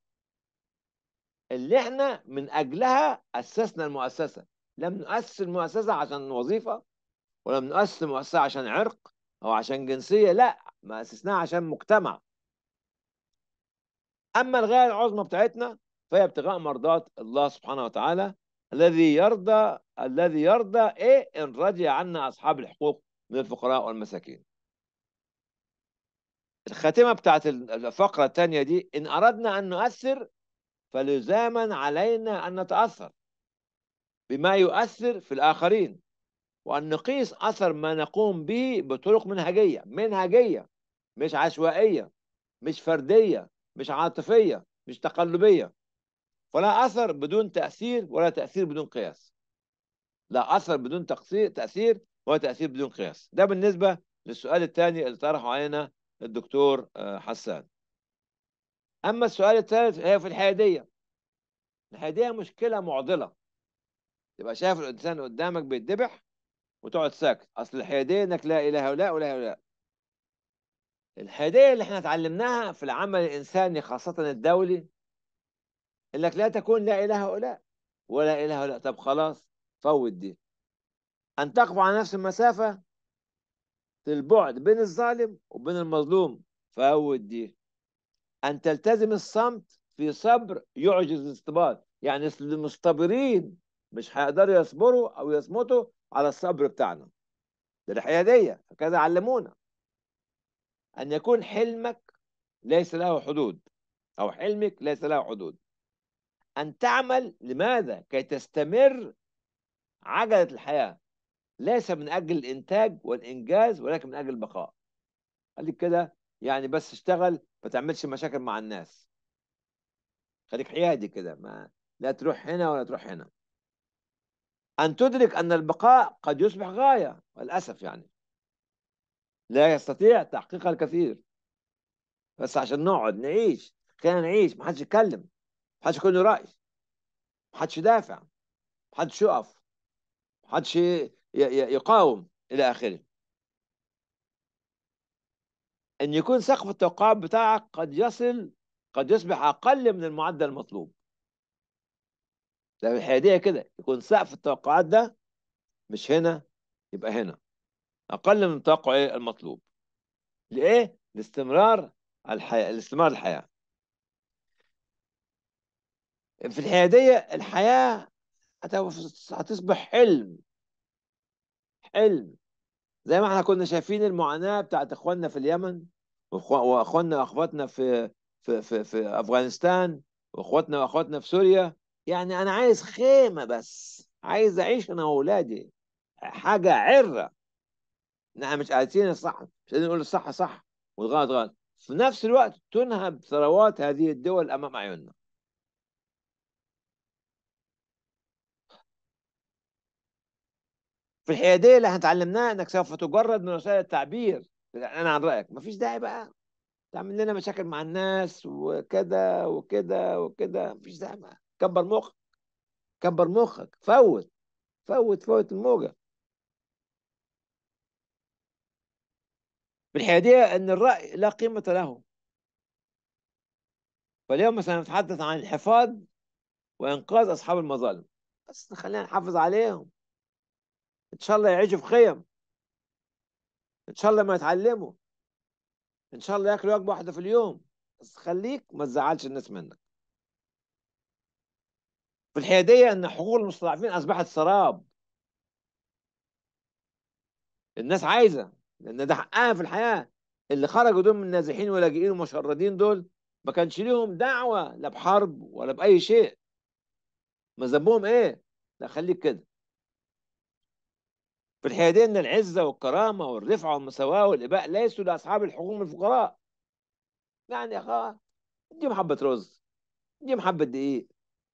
اللي احنا من اجلها اسسنا المؤسسه لم نؤسس المؤسسه عشان وظيفه ولم نؤسس المؤسسه عشان عرق او عشان جنسيه لا ما اسسناها عشان مجتمع أما الغاية العظمى بتاعتنا فهي ابتغاء مرضات الله سبحانه وتعالى الذي يرضى الذي يرضى إيه إن رضي عنا أصحاب الحقوق من الفقراء والمساكين الخاتمة بتاعت الفقرة الثانية دي إن أردنا أن نؤثر فلزاما علينا أن نتأثر بما يؤثر في الآخرين وأن نقيس أثر ما نقوم به بطرق منهجية منهجية مش عشوائية مش فردية مش عاطفيه مش تقلبيه فلا اثر بدون تاثير ولا تاثير بدون قياس لا اثر بدون تقصير تاثير ولا تاثير بدون قياس ده بالنسبه للسؤال الثاني اللي طرحه علينا الدكتور آه، حسان اما السؤال الثالث هي في الحياديه الحياديه مشكله معضله تبقى شايف الانسان قدامك بيتذبح وتقعد ساكت اصل الحياديه انك لا اله الا ولا اله الحيادية اللي احنا اتعلمناها في العمل الإنساني خاصة الدولي انك لا تكون لا إله هؤلاء ولا إله هؤلاء طب خلاص فوت دي أن تقف على نفس المسافة في البعد بين الظالم وبين المظلوم فوت دي أن تلتزم الصمت في صبر يعجز الاستباط يعني المستبرين مش هيقدروا يصبروا أو يصمتوا على الصبر بتاعنا ده الحيادية هكذا علمونا أن يكون حلمك ليس له حدود أو حلمك ليس له حدود أن تعمل لماذا؟ كي تستمر عجلة الحياة ليس من أجل الإنتاج والإنجاز ولكن من أجل البقاء قال لك كده يعني بس اشتغل ما تعملش مشاكل مع الناس خليك حيادي كده ما لا تروح هنا ولا تروح هنا أن تدرك أن البقاء قد يصبح غاية للأسف يعني لا يستطيع تحقيق الكثير بس عشان نقعد نعيش خلينا نعيش محدش يتكلم محدش يكون له رأي محدش يدافع محدش يقف محدش يقاوم إلى آخره أن يكون سقف التوقعات بتاعك قد يصل قد يصبح أقل من المعدل المطلوب ده الحيادية كده يكون سقف التوقعات ده مش هنا يبقى هنا أقل من التوقع إيه؟ المطلوب لإيه؟ لاستمرار الحياة لاستمرار الحياة في الحيادية الحياة هتصبح حلم حلم زي ما احنا كنا شايفين المعاناة بتاعت اخواننا في اليمن واخواننا واخواتنا في في في في افغانستان واخواتنا واخواتنا في سوريا يعني انا عايز خيمة بس عايز اعيش انا واولادي حاجة عرة نحن نعم، مش قاعدين الصح مش قاعدين نقول الصح صح والغلط غلط في نفس الوقت تنهب ثروات هذه الدول أمام أعيننا في الحيادية اللي احنا اتعلمناها انك سوف تجرد من وسائل التعبير يعني انا عن رأيك ما فيش داعي بقى تعمل لنا مشاكل مع الناس وكده وكده وكده مفيش داعي بقى كبر مخك كبر مخك فوت فوت فوت الموجة بالحقيقة أن الرأي لا قيمة له فاليوم نتحدث عن الحفاظ وإنقاذ أصحاب المظالم بس خلينا نحافظ عليهم إن شاء الله يعيشوا في خيم إن شاء الله ما يتعلموا إن شاء الله ياكلوا وجبة واحدة في اليوم بس خليك ما تزعلش الناس منك في الحيادية أن حقوق المستضعفين أصبحت سراب الناس عايزة لان ده حقها في الحياه اللي خرجوا دول من النازحين ولاجئين ومشردين دول ما كانش ليهم دعوه لا بحرب ولا باي شيء ما ذنبهم ايه لا خليك كده في ان العزة والكرامة والرفعة والمساواة والإباء ليسوا لأصحاب الحكومة الفقراء يعني يا أخا جيب حبة رز جيب حبة دقيق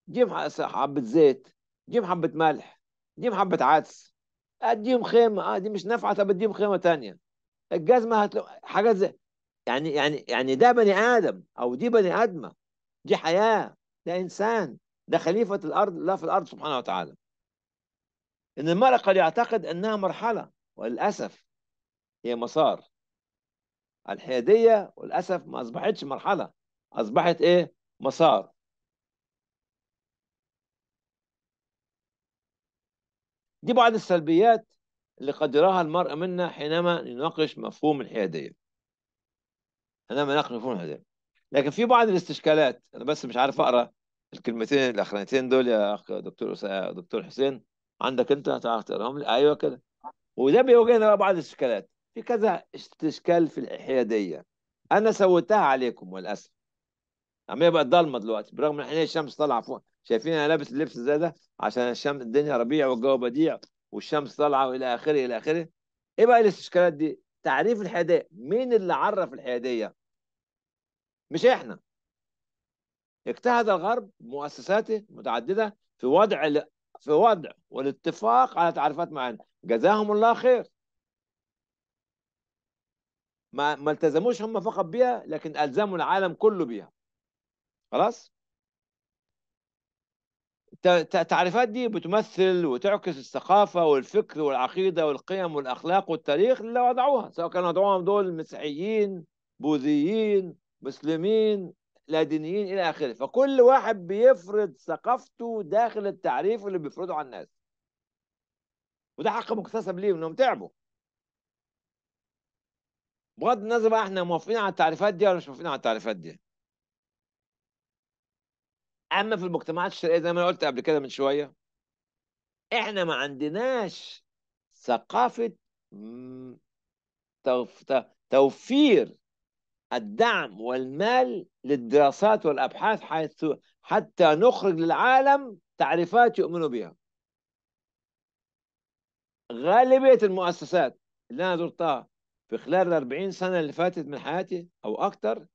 جيب حبة زيت جيب حبة ملح جيب حبة عدس اديهم خيمه اه دي مش نافعه طب اديهم خيمه ثانيه الجزمه هتلو حاجات زي يعني يعني يعني ده بني ادم او دي بني ادمه دي حياه ده انسان ده خليفه الارض لا في الارض سبحانه وتعالى ان المراه قد يعتقد انها مرحله وللاسف هي مسار الحياديه وللاسف ما اصبحتش مرحله اصبحت ايه مسار دي بعض السلبيات اللي قد يراها المرء منا حينما يناقش مفهوم الحيادية حينما نناقش مفهوم الحيادية لكن في بعض الاستشكالات أنا بس مش عارف أقرأ الكلمتين الأخرانيتين دول يا أخ دكتور دكتور حسين عندك أنت هتعرف تقراهم لي أيوه كده وده بيواجهنا بعض الاستشكالات في كذا استشكال في الحيادية أنا سويتها عليكم وللأسف عم يبقى ضلمة دلوقتي برغم إن الشمس طالعة فوق شايفين انا لابس اللبس زي ده عشان الشمس الدنيا ربيع والجو بديع والشمس طالعه والى اخره الى اخره ايه بقى الاستشكالات دي تعريف الحياديه مين اللي عرف الحياديه مش احنا اجتهد الغرب مؤسساته متعدده في وضع في وضع والاتفاق على تعريفات معينه جزاهم الله خير ما ما التزموش هم فقط بيها لكن الزموا العالم كله بيها خلاص التعريفات دي بتمثل وتعكس الثقافة والفكر والعقيدة والقيم والأخلاق والتاريخ اللي وضعوها سواء كانوا وضعوهم دول مسيحيين بوذيين مسلمين لا دينيين إلى آخره فكل واحد بيفرض ثقافته داخل التعريف اللي بيفرضه على الناس وده حق مكتسب ليهم انهم تعبوا بغض النظر بقى احنا موافقين على التعريفات دي ولا مش موافقين على التعريفات دي اما في المجتمعات الشرقيه زي ما انا قلت قبل كده من شويه احنا ما عندناش ثقافه توفير الدعم والمال للدراسات والابحاث حيث حتى نخرج للعالم تعريفات يؤمنوا بها غالبيه المؤسسات اللي انا زرتها في خلال الأربعين سنة اللي فاتت من حياتي أو أكثر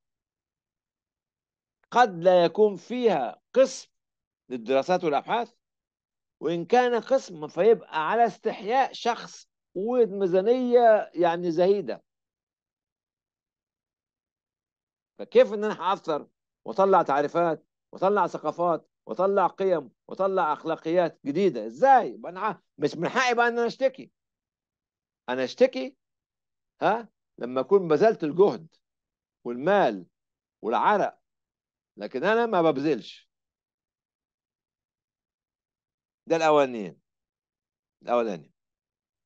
قد لا يكون فيها قسم للدراسات والابحاث وان كان قسم فيبقى على استحياء شخص وميزانيه يعني زهيده فكيف ان انا هاثر واطلع تعريفات واطلع ثقافات واطلع قيم واطلع اخلاقيات جديده ازاي انا مش من حقي بقى ان انا اشتكي انا اشتكي ها لما اكون بذلت الجهد والمال والعرق لكن انا ما ببذلش ده الاولاني الاولاني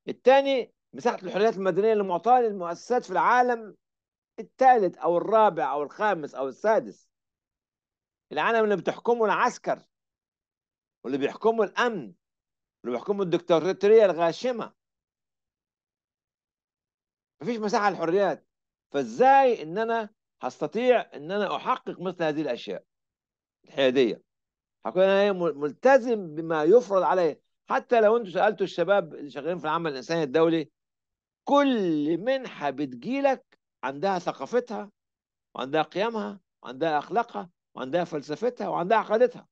الثاني مساحه الحريات المدنيه اللي معطاه للمؤسسات في العالم الثالث او الرابع او الخامس او السادس العالم اللي بتحكمه العسكر واللي بيحكمه الامن واللي بيحكمه الدكتاتوريه الغاشمه مفيش مساحه للحريات فازاي ان انا هستطيع ان انا احقق مثل هذه الاشياء الحياديه هكون انا إيه ملتزم بما يفرض عليه حتى لو انتوا سالتوا الشباب اللي شغالين في العمل الانساني الدولي كل منحه بتجيلك عندها ثقافتها وعندها قيمها وعندها اخلاقها وعندها فلسفتها وعندها عقيدتها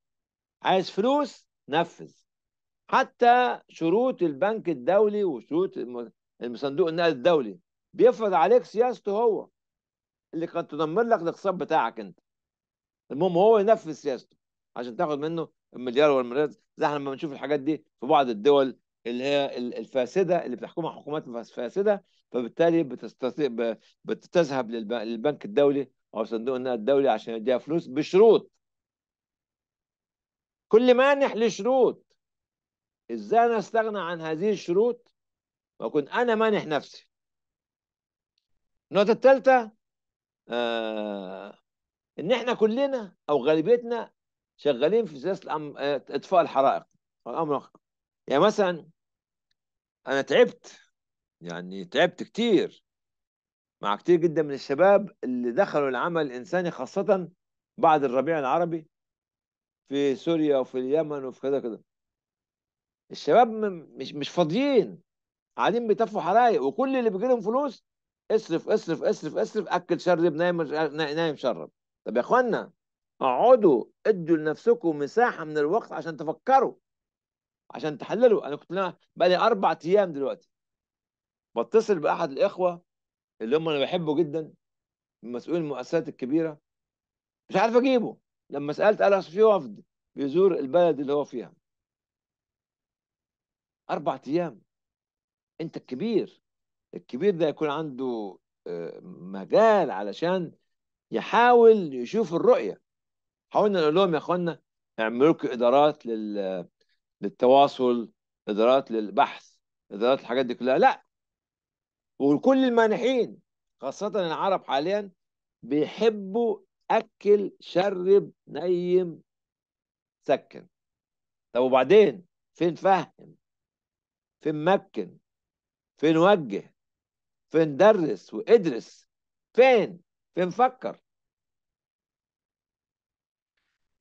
عايز فلوس نفذ حتى شروط البنك الدولي وشروط صندوق النقد الدولي بيفرض عليك سياسته هو اللي كانت تدمر لك الاقتصاد بتاعك انت المهم هو ينفذ سياسته عشان تاخد منه المليار والمليار زي احنا لما بنشوف الحاجات دي في بعض الدول اللي هي الفاسده اللي بتحكمها حكومات فاسده فبالتالي بتستطيع بتذهب للبنك الدولي او صندوق النقد الدولي عشان يديها فلوس بشروط كل مانح له شروط ازاي انا استغنى عن هذه الشروط واكون انا مانح نفسي النقطه الثالثه آه ان احنا كلنا او غالبيتنا شغالين في سياسه اطفاء الحرائق الامر يعني مثلا انا تعبت يعني تعبت كتير مع كتير جدا من الشباب اللي دخلوا العمل الانساني خاصه بعد الربيع العربي في سوريا وفي اليمن وفي كذا كذا الشباب مش مش فاضيين قاعدين بيتفوا حرايق وكل اللي بيجي لهم فلوس اصرف اصرف اصرف اصرف اكل شرب نايم نايم شرب طب يا اخوانا اقعدوا ادوا لنفسكم مساحه من الوقت عشان تفكروا عشان تحللوا انا كنت بقى لي اربع ايام دلوقتي بتصل باحد الاخوه اللي هم انا بحبه جدا مسؤول المؤسسات الكبيره مش عارف اجيبه لما سالت قال في وفد بيزور البلد اللي هو فيها اربع ايام انت الكبير الكبير ده يكون عنده آه، مجال علشان يحاول يشوف الرؤيه حاولنا نقول لهم يا اخوانا اعملوا لكم ادارات لل... للتواصل ادارات للبحث ادارات الحاجات دي كلها لا وكل المانحين خاصة العرب حاليا بيحبوا أكل شرب نيم سكن طب وبعدين فين فهم فين مكن فين وجه فين درس وادرس فين فين فكر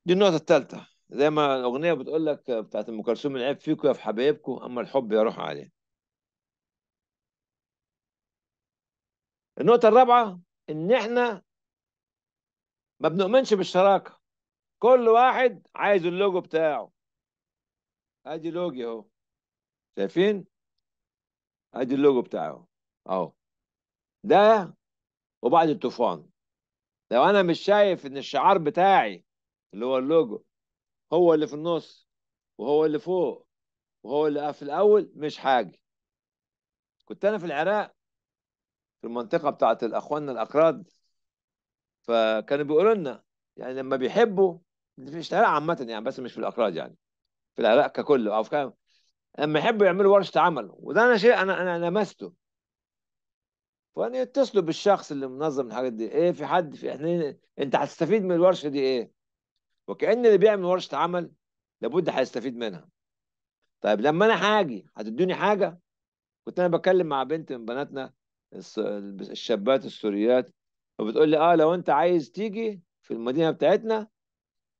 دي النقطة الثالثة زي ما الأغنية بتقول لك بتاعت أم كلثوم العيب فيكم يا في حبايبكم أما الحب يروح عليه. النقطة الرابعة إن إحنا ما بنؤمنش بالشراكة كل واحد عايز اللوجو بتاعه أدي لوجي أهو شايفين؟ أدي اللوجو بتاعه أهو ده وبعد الطوفان لو أنا مش شايف إن الشعار بتاعي اللي هو اللوجو هو اللي في النص وهو اللي فوق وهو اللي في الاول مش حاجه كنت انا في العراق في المنطقه بتاعت الاخواننا الاكراد فكانوا بيقولوا لنا يعني لما بيحبوا في العراق عامه يعني بس مش في الاكراد يعني في العراق ككل او في لما يحبوا يعملوا ورشه عمل وده انا شيء انا انا لمسته فانا يتصلوا بالشخص اللي منظم الحاجات دي ايه في حد في احنا انت هتستفيد من الورشه دي ايه وكأن اللي بيعمل ورشة عمل لابد هيستفيد منها طيب لما أنا هاجي هتدوني حاجة كنت أنا بتكلم مع بنت من بناتنا الشابات السوريات وبتقول لي اه لو انت عايز تيجي في المدينه بتاعتنا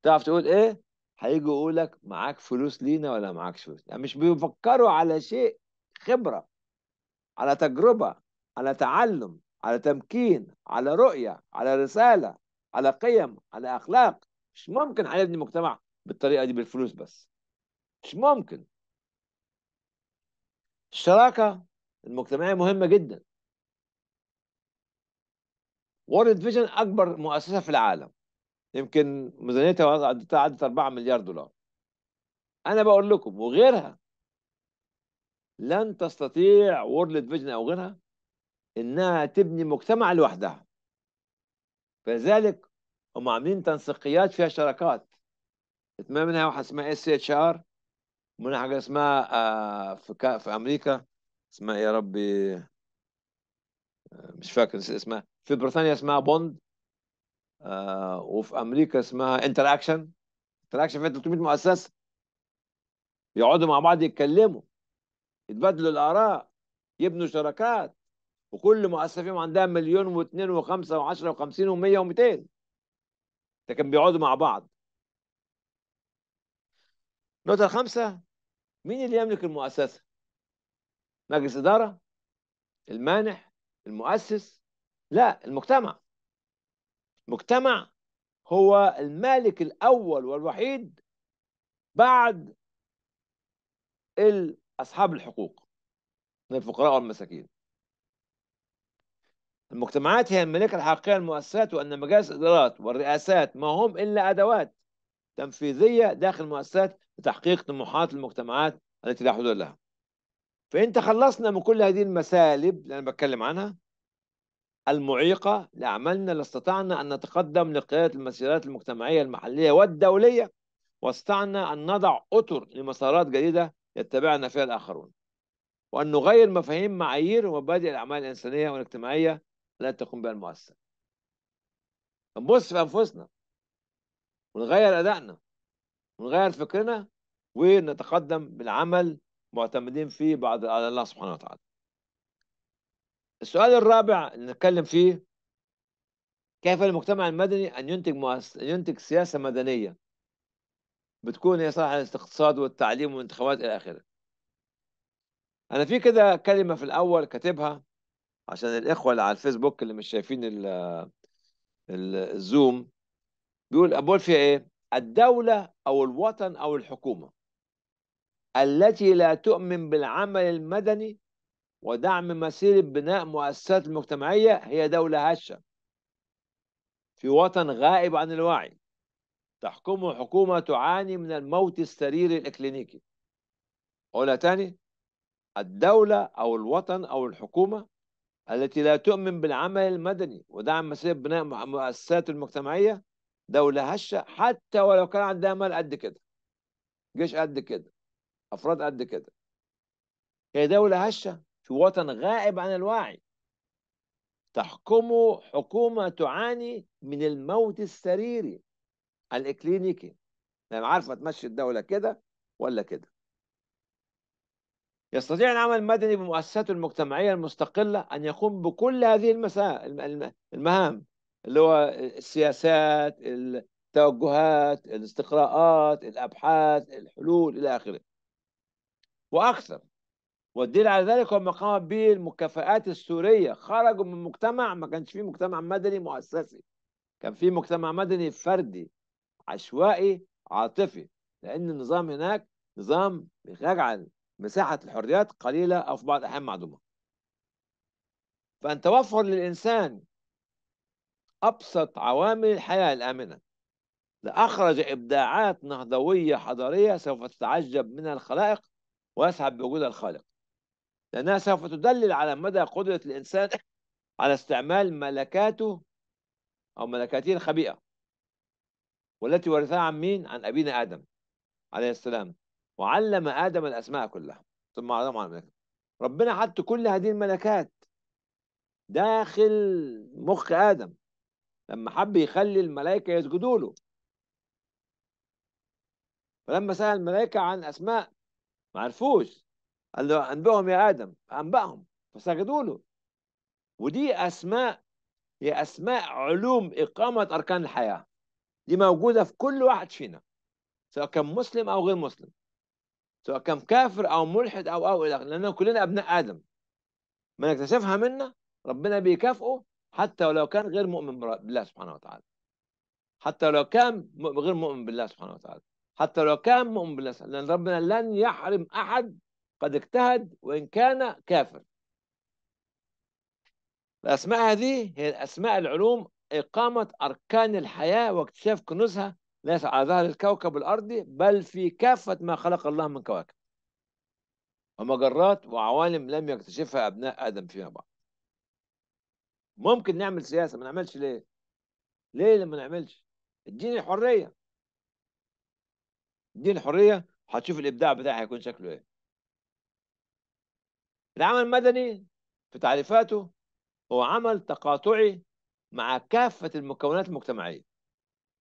تعرف تقول ايه هيجوا يقول لك معاك فلوس لينا ولا معاكش فلوس يعني مش بيفكروا على شيء خبره على تجربه على تعلم على تمكين على رؤيه على رساله على قيم على اخلاق مش ممكن حيبني مجتمع بالطريقه دي بالفلوس بس مش ممكن الشراكه المجتمعيه مهمه جدا وورلد فيجن اكبر مؤسسه في العالم يمكن ميزانيتها عدت 4 مليار دولار انا بقول لكم وغيرها لن تستطيع وورلد فيجن او غيرها انها تبني مجتمع لوحدها فلذلك هم عاملين تنسيقيات فيها شراكات اتمنى منها واحده اسمها اس اتش ار ومنها حاجه اسمها آه، في في امريكا اسمها يا ربي آه، مش فاكر اسمها في بريطانيا اسمها بوند آه، وفي امريكا اسمها انتر اكشن انتر اكشن فيها 300 مؤسسه يقعدوا مع بعض يتكلموا يتبادلوا الاراء يبنوا شراكات وكل مؤسسه فيهم عندها مليون واثنين وخمسه وعشره وخمسين ومية ومئتين ده كان بيقعدوا مع بعض النقطة الخامسة مين اللي يملك المؤسسة؟ مجلس إدارة المانح المؤسس لا المجتمع المجتمع هو المالك الأول والوحيد بعد أصحاب الحقوق من الفقراء والمساكين المجتمعات هي الملكة الحقيقية للمؤسسات وأن مجالس الإدارات والرئاسات ما هم إلا أدوات تنفيذية داخل المؤسسات لتحقيق طموحات المجتمعات التي لا حدود لها فإن تخلصنا من كل هذه المسالب اللي أنا بتكلم عنها المعيقة لأعمالنا لاستطعنا أن نتقدم لقيادة المسيرات المجتمعية المحلية والدولية واستطعنا أن نضع أطر لمسارات جديدة يتبعنا فيها الآخرون وأن نغير مفاهيم معايير ومبادئ الأعمال الإنسانية والاجتماعية لا تقوم بها المؤسسة نبص في أنفسنا ونغير أدائنا ونغير فكرنا ونتقدم بالعمل معتمدين فيه بعد على الله سبحانه وتعالى السؤال الرابع اللي نتكلم فيه كيف المجتمع المدني أن ينتج مؤس... ينتج سياسة مدنية بتكون هي صالحة للاقتصاد والتعليم والانتخابات إلى آخره أنا في كده كلمة في الأول كاتبها عشان الاخوه اللي على الفيسبوك اللي مش شايفين الـ الـ الزوم بيقول ابول فيها ايه؟ الدوله او الوطن او الحكومه التي لا تؤمن بالعمل المدني ودعم مسيرة بناء مؤسسات المجتمعية هي دولة هشة في وطن غائب عن الوعي تحكمه حكومة تعاني من الموت السريري الإكلينيكي أقولها تاني الدولة أو الوطن أو الحكومة التي لا تؤمن بالعمل المدني ودعم مسيرة بناء مؤسسات المجتمعية دولة هشة حتى ولو كان عندها مال قد كده جيش قد كده أفراد قد كده هي دولة هشة في وطن غائب عن الوعي تحكمه حكومة تعاني من الموت السريري الإكلينيكي يعني عارفة تمشي الدولة كده ولا كده يستطيع العمل المدني بمؤسساته المجتمعية المستقلة أن يقوم بكل هذه المهام اللي هو السياسات التوجهات الاستقراءات الأبحاث الحلول إلى آخره وأكثر والدليل على ذلك هو ما قام به المكافآت السورية خرجوا من مجتمع ما كانش فيه مجتمع مدني مؤسسي كان فيه مجتمع مدني فردي عشوائي عاطفي لأن النظام هناك نظام عن مساحة الحريات قليلة أو في بعض الأحيان معدومة فأن توفر للإنسان أبسط عوامل الحياة الآمنة لأخرج إبداعات نهضوية حضارية سوف تتعجب منها الخلائق ويسعد بوجود الخالق لأنها سوف تدلل على مدى قدرة الإنسان [laughs] على استعمال ملكاته أو ملكاته الخبيئة والتي ورثها عن مين؟ عن أبينا آدم عليه السلام وعلم آدم الأسماء كلها ثم علم عن الملائكة ربنا حط كل هذه الملكات داخل مخ آدم لما حب يخلي الملائكة يسجدوا له فلما سأل الملائكة عن أسماء ما عرفوش قال له أنبئهم يا آدم انبئهم فسجدوا له ودي أسماء هي أسماء علوم إقامة أركان الحياة دي موجودة في كل واحد فينا سواء كان مسلم أو غير مسلم سواء كان كافر او ملحد او او الى اخره لانه كلنا ابناء ادم من اكتشفها منا ربنا بيكافئه حتى ولو كان غير مؤمن بالله سبحانه وتعالى حتى لو كان غير مؤمن بالله سبحانه وتعالى حتى لو كان مؤمن بالله سبحانه لان ربنا لن يحرم احد قد اجتهد وان كان كافر الاسماء هذه هي اسماء العلوم اقامه اركان الحياه واكتشاف كنوزها ليس على ظهر الكوكب الأرضي بل في كافة ما خلق الله من كواكب ومجرات وعوالم لم يكتشفها أبناء آدم فيما بعد ممكن نعمل سياسة ما نعملش ليه ليه ما نعملش اديني الحرية اديني الحرية هتشوف الإبداع بتاعي هيكون شكله ايه العمل المدني في تعريفاته هو عمل تقاطعي مع كافة المكونات المجتمعية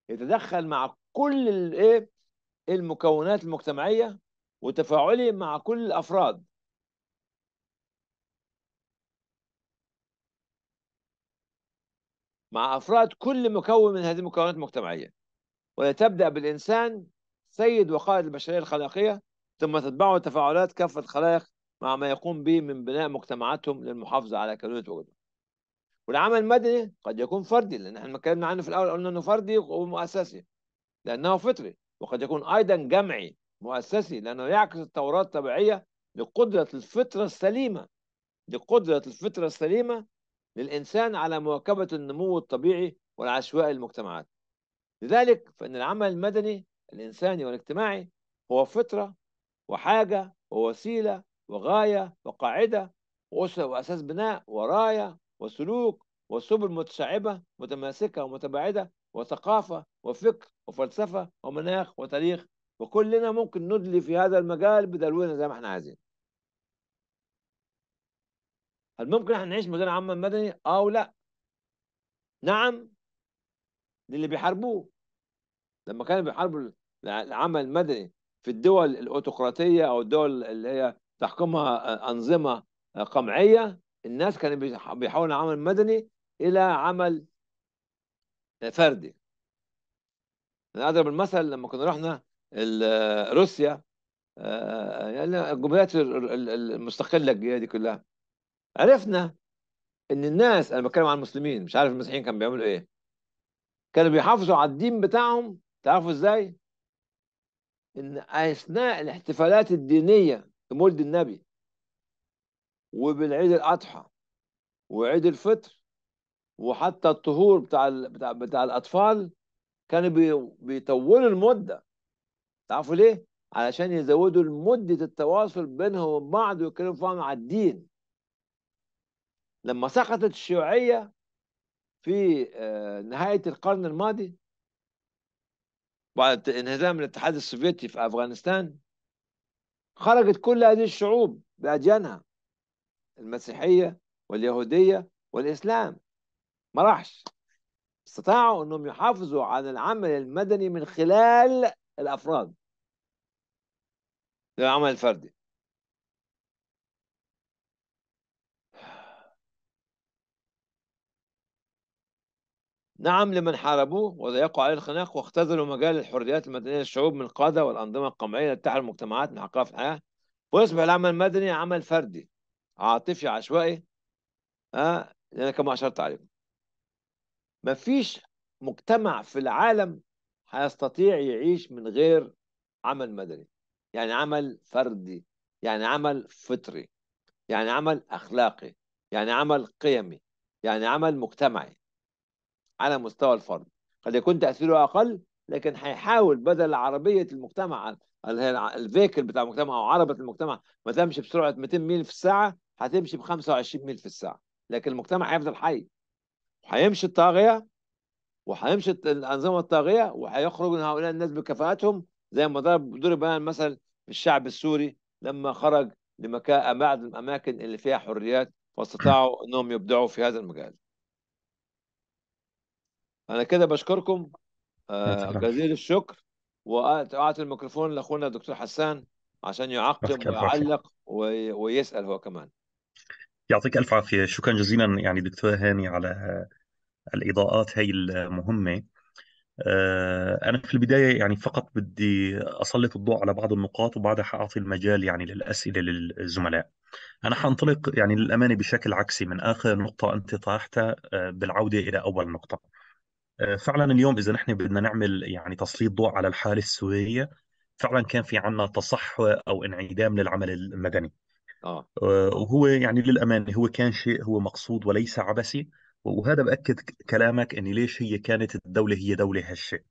يتدخل مع كل الايه المكونات المجتمعيه وتفاعلي مع كل الافراد مع افراد كل مكون من هذه المكونات المجتمعيه وتبدا بالانسان سيد وقائد البشريه الخلاقيه ثم تتبعه تفاعلات كافه الخلائق مع ما يقوم به من بناء مجتمعاتهم للمحافظه على كانونه وجودهم والعمل المدني قد يكون فردي لان احنا اتكلمنا عنه في الاول قلنا انه فردي ومؤسسي لانه فطري وقد يكون ايضا جمعي مؤسسي لانه يعكس التوراه الطبيعيه لقدره الفطره السليمه لقدره الفطره السليمه للانسان على مواكبه النمو الطبيعي والعشوائي للمجتمعات لذلك فان العمل المدني الانساني والاجتماعي هو فطره وحاجه ووسيله وغايه وقاعده واسس واساس بناء ورايه وسلوك وسبل متشعبة متماسكة ومتباعدة وثقافة وفكر وفلسفة ومناخ وتاريخ وكلنا ممكن ندلي في هذا المجال بدلونا زي ما احنا عايزين هل ممكن احنا نعيش مدينة عمل مدني؟ او لا نعم للي بيحاربوه لما كانوا بيحاربوا العمل المدني في الدول الاوتقراطيه او الدول اللي هي تحكمها انظمه قمعيه الناس كانوا بيحولوا عمل مدني الى عمل فردي انا اضرب المثل لما كنا رحنا روسيا آه، يعني الجمهوريات المستقله الجايه دي كلها عرفنا ان الناس انا بتكلم عن المسلمين مش عارف المسيحيين كانوا بيعملوا ايه كانوا بيحافظوا على الدين بتاعهم تعرفوا ازاي ان اثناء الاحتفالات الدينيه مولد النبي وبالعيد الاضحى وعيد الفطر وحتى الطهور بتاع ال... بتاع بتاع الاطفال كانوا بي... بيطولوا المده تعرفوا ليه؟ علشان يزودوا مده التواصل بينهم وبعض ويتكلموا فيها مع الدين لما سقطت الشيوعيه في آه، نهايه القرن الماضي بعد انهزام الاتحاد السوفيتي في افغانستان خرجت كل هذه الشعوب باديانها المسيحية واليهودية والإسلام ما راحش استطاعوا أنهم يحافظوا على العمل المدني من خلال الأفراد للعمل الفردي نعم لمن حاربوه وضيقوا عليه الخناق واختزلوا مجال الحريات المدنية للشعوب من القادة والأنظمة القمعية لتحرير المجتمعات من حقها في الحياة ويصبح العمل المدني عمل فردي عاطفي عشوائي ها آه، أنا كما أشرت عليكم مفيش مجتمع في العالم هيستطيع يعيش من غير عمل مدني يعني عمل فردي يعني عمل فطري يعني عمل أخلاقي يعني عمل قيمي يعني عمل مجتمعي على مستوى الفرد قد يكون تأثيره أقل لكن هيحاول بدل عربية المجتمع الفيكل بتاع المجتمع أو عربة المجتمع ما تمشي بسرعة 200 ميل في الساعة هتمشي ب 25 ميل في الساعه لكن المجتمع هيفضل حي وهيمشي الطاغيه وهيمشي الانظمه الطاغيه وهيخرج من هؤلاء الناس بكفاءاتهم زي ما ضرب هنا المثل الشعب السوري لما خرج لمكان بعض الاماكن اللي فيها حريات واستطاعوا [clears throat] انهم يبدعوا في هذا المجال. انا كده بشكركم آه، جزيل الشكر واعطي الميكروفون لاخونا الدكتور حسان عشان يعقب ويعلق ويسال هو كمان. يعطيك ألف عافية شكرا جزيلا يعني دكتور هاني على الإضاءات هاي المهمة آه، أنا في البداية يعني فقط بدي أسلط الضوء على بعض النقاط وبعدها حأعطي المجال يعني للأسئلة للزملاء أنا حأنطلق يعني للأمانة بشكل عكسي من آخر نقطة أنت طرحتها آه، بالعودة إلى أول نقطة آه، فعلا اليوم إذا نحن بدنا نعمل يعني تسليط ضوء على الحالة السورية فعلا كان في عنا تصحو أو انعدام للعمل المدني آه. اه وهو يعني للأمانة هو كان شيء هو مقصود وليس عبثي وهذا بأكد كلامك اني ليش هي كانت الدولة هي دولة هالشيء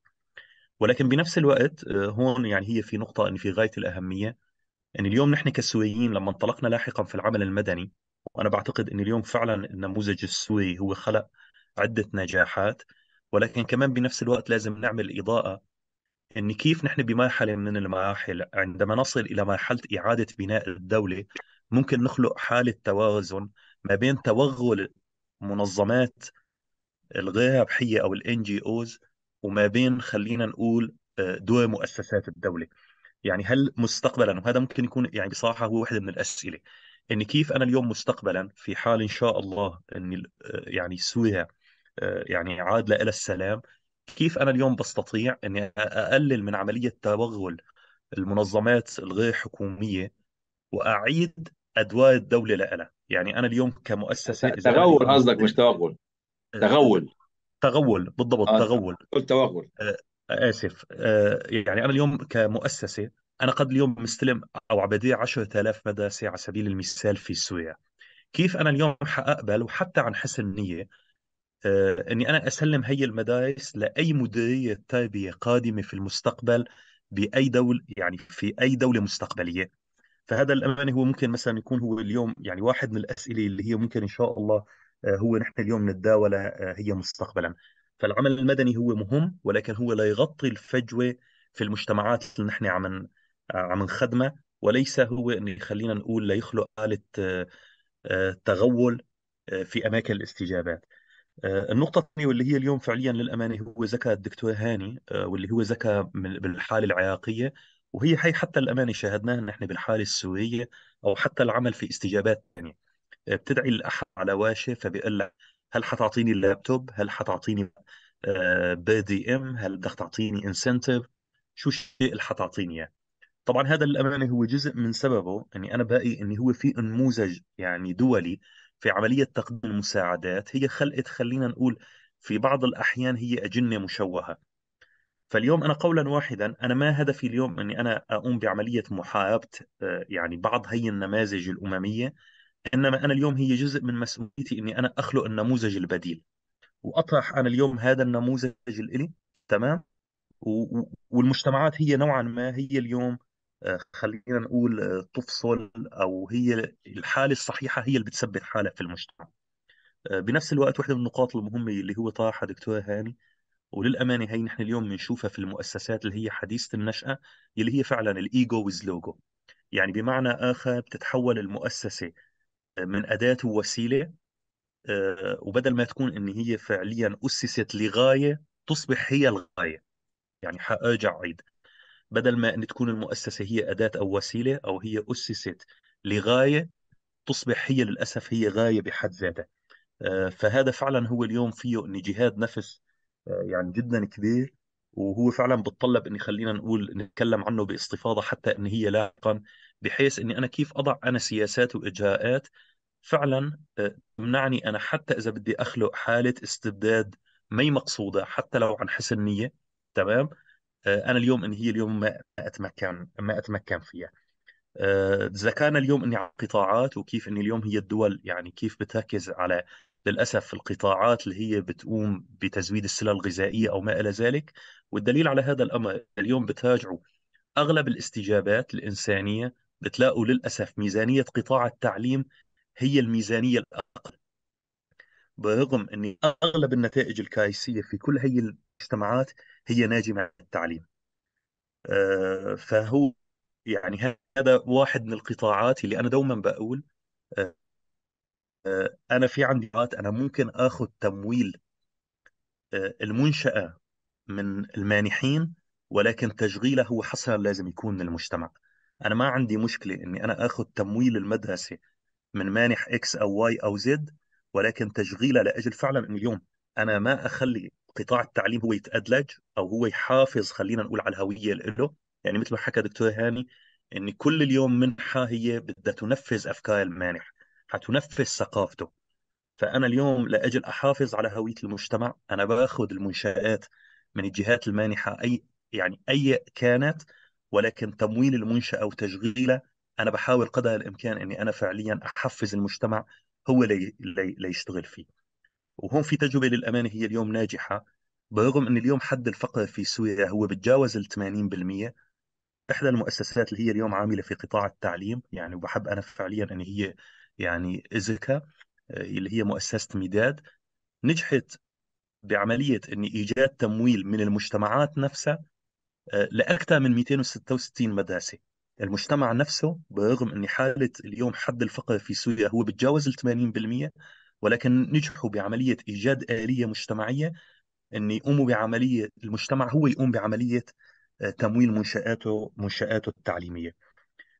ولكن بنفس الوقت آه، هون يعني هي في نقطة أن في غاية الأهمية أن اليوم نحن كسوريين لما انطلقنا لاحقا في العمل المدني وأنا بعتقد أن اليوم فعلا النموذج السوري هو خلق عدة نجاحات ولكن كمان بنفس الوقت لازم نعمل إضاءة أن كيف نحن بمرحلة من المراحل عندما نصل إلى مرحلة إعادة بناء الدولة ممكن نخلق حالة توازن ما بين توغل منظمات الغير ربحية أو الان جي أوز وما بين خلينا نقول آه، دور مؤسسات الدولة يعني هل مستقبلا وهذا ممكن يكون يعني بصراحة هو واحدة من الأسئلة إن كيف أنا اليوم مستقبلا في حال إن شاء الله إن آه، يعني سوريا آه، يعني عاد إلى السلام كيف أنا اليوم بستطيع إني أقلل من عملية توغل المنظمات الغير حكومية وأعيد ادوار الدوله لها يعني انا اليوم كمؤسسه تغول قصدك مش تغول آه، تغول تغول بالضبط آه. تغول قلت تغول آه اسف آه يعني انا اليوم كمؤسسه انا قد اليوم مستلم او عبديه 10000 مدرسه على سبيل المثال في سوريا كيف انا اليوم حاقبل وحتى عن حسن نيه آه اني انا اسلم هي المدارس لاي مديريه تربيه قادمه في المستقبل باي دول يعني في اي دوله مستقبليه فهذا الأمانة هو ممكن مثلا يكون هو اليوم يعني واحد من الاسئله اللي هي ممكن ان شاء الله آه، هو نحن اليوم نتداولها آه، هي مستقبلا فالعمل المدني هو مهم ولكن هو لا يغطي الفجوه في المجتمعات اللي نحن عم آه، عم نخدمها وليس هو ان خلينا نقول لا يخلق حاله تغول في اماكن الاستجابات النقطة الثانية واللي هي اليوم فعليا للأمانة هو ذكاء الدكتور هاني واللي هو ذكاء بالحالة العراقية وهي هي حتى الأمانة شاهدناها نحن بالحالة السورية أو حتى العمل في استجابات يعني آه، بتدعي الأحد على واشة فبيقول لك هل حتعطيني اللابتوب هل حتعطيني بي دي ام هل بدك تعطيني انسنتيف شو الشيء اللي حتعطيني اياه طبعا هذا الأمانة هو جزء من سببه اني يعني انا باقي اني هو في نموذج يعني دولي في عمليه تقديم المساعدات هي خلقت خلينا نقول في بعض الاحيان هي اجنه مشوهه فاليوم انا قولا واحدا انا ما هدفي اليوم اني انا اقوم بعمليه محاربه آه، يعني بعض هي النماذج الامميه انما انا اليوم هي جزء من مسؤوليتي اني انا اخلق النموذج البديل واطرح انا اليوم هذا النموذج الالي تمام والمجتمعات هي نوعا ما هي اليوم آه، خلينا نقول آه، تفصل او هي الحاله الصحيحه هي اللي بتثبت حالها في المجتمع بنفس الوقت واحده من النقاط المهمه اللي هو طرحها دكتور هاني وللامانه هي نحن اليوم بنشوفها في المؤسسات اللي هي حديثه النشاه اللي هي فعلا الايجو ويز لوجو يعني بمعنى اخر بتتحول المؤسسه آه، من اداه ووسيله آه، وبدل ما تكون ان هي فعليا اسست لغايه تصبح هي الغايه يعني حارجع عيد بدل ما ان تكون المؤسسه هي اداه او وسيله او هي اسست لغايه تصبح هي للاسف هي غايه بحد ذاتها آه، فهذا فعلا هو اليوم فيه ان جهاد نفس يعني جدا كبير وهو فعلا بتطلب اني خلينا نقول نتكلم عنه باستفاضه حتى ان هي لاحقا بحيث اني انا كيف اضع انا سياسات واجراءات فعلا آه، تمنعني انا حتى اذا بدي اخلق حاله استبداد مي مقصوده حتى لو عن حسن نيه تمام آه، انا اليوم ان هي اليوم ما اتمكن ما اتمكن فيها آه، اذا كان اليوم اني على قطاعات وكيف اني اليوم هي الدول يعني كيف بتركز على للأسف في القطاعات اللي هي بتقوم بتزويد السلع الغذائية أو ما إلى ذلك والدليل على هذا الأمر اليوم بتراجعوا أغلب الاستجابات الإنسانية بتلاقوا للأسف ميزانية قطاع التعليم هي الميزانية الأقل برغم أن أغلب النتائج الكارثية في كل هي المجتمعات هي ناجمة عن التعليم آه، فهو يعني هذا واحد من القطاعات اللي أنا دوما بقول آه، آه، انا في عندي وقت انا ممكن اخد تمويل آه، المنشأة من المانحين ولكن تشغيله حصرا لازم يكون من المجتمع انا ما عندي مشكلة اني انا اخذ تمويل المدرسة من مانح اكس او واي او زد ولكن تشغيله لاجل فعلا انه اليوم انا ما اخلي قطاع التعليم هو يتأدلج او هو يحافظ خلينا نقول على الهوية له يعني مثل ما حكى دكتور هاني ان كل اليوم منحة هي بدها تنفذ افكار المانح حتنفذ ثقافته فأنا اليوم لأجل أحافظ على هوية المجتمع أنا باخذ المنشآت من الجهات المانحة أي يعني أي كانت ولكن تمويل المنشأة تشغيلها أنا بحاول قدر الإمكان أني أنا فعليا أحفز المجتمع هو لي لي ليشتغل فيه وهون في تجربة للأمانة هي اليوم ناجحة برغم أن اليوم حد الفقر في سوريا هو بتجاوز ال 80% إحدى المؤسسات اللي هي اليوم عاملة في قطاع التعليم يعني وبحب أنا فعليا أن هي يعني إزكا آه، اللي هي مؤسسة ميداد نجحت بعملية أن إيجاد تمويل من المجتمعات نفسها آه، لأكثر من 266 مدرسة المجتمع نفسه برغم أن حالة اليوم حد الفقر في سوريا هو بتجاوز ال 80% ولكن نجحوا بعملية إيجاد آلية مجتمعية أن يقوموا بعملية المجتمع هو يقوم بعملية آه، تمويل منشآته منشآته التعليمية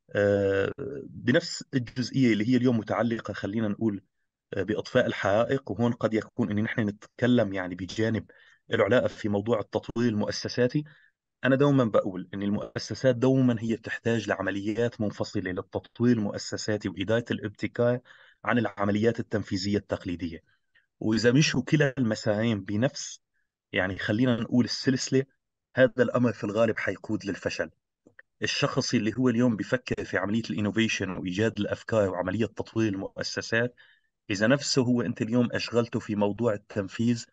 آه، بنفس الجزئيه اللي هي اليوم متعلقه خلينا نقول آه، باطفاء الحائق وهون قد يكون ان نحن نتكلم يعني بجانب العلاقه في موضوع التطوير المؤسساتي انا دوما بقول ان المؤسسات دوما هي بتحتاج لعمليات منفصله للتطوير المؤسساتي واداره الابتكار عن العمليات التنفيذيه التقليديه واذا مشوا كلا المسارين بنفس يعني خلينا نقول السلسله هذا الامر في الغالب حيقود للفشل الشخص اللي هو اليوم بفكر في عمليه الانوفيشن وايجاد الافكار وعمليه تطوير المؤسسات اذا نفسه هو انت اليوم اشغلته في موضوع التنفيذ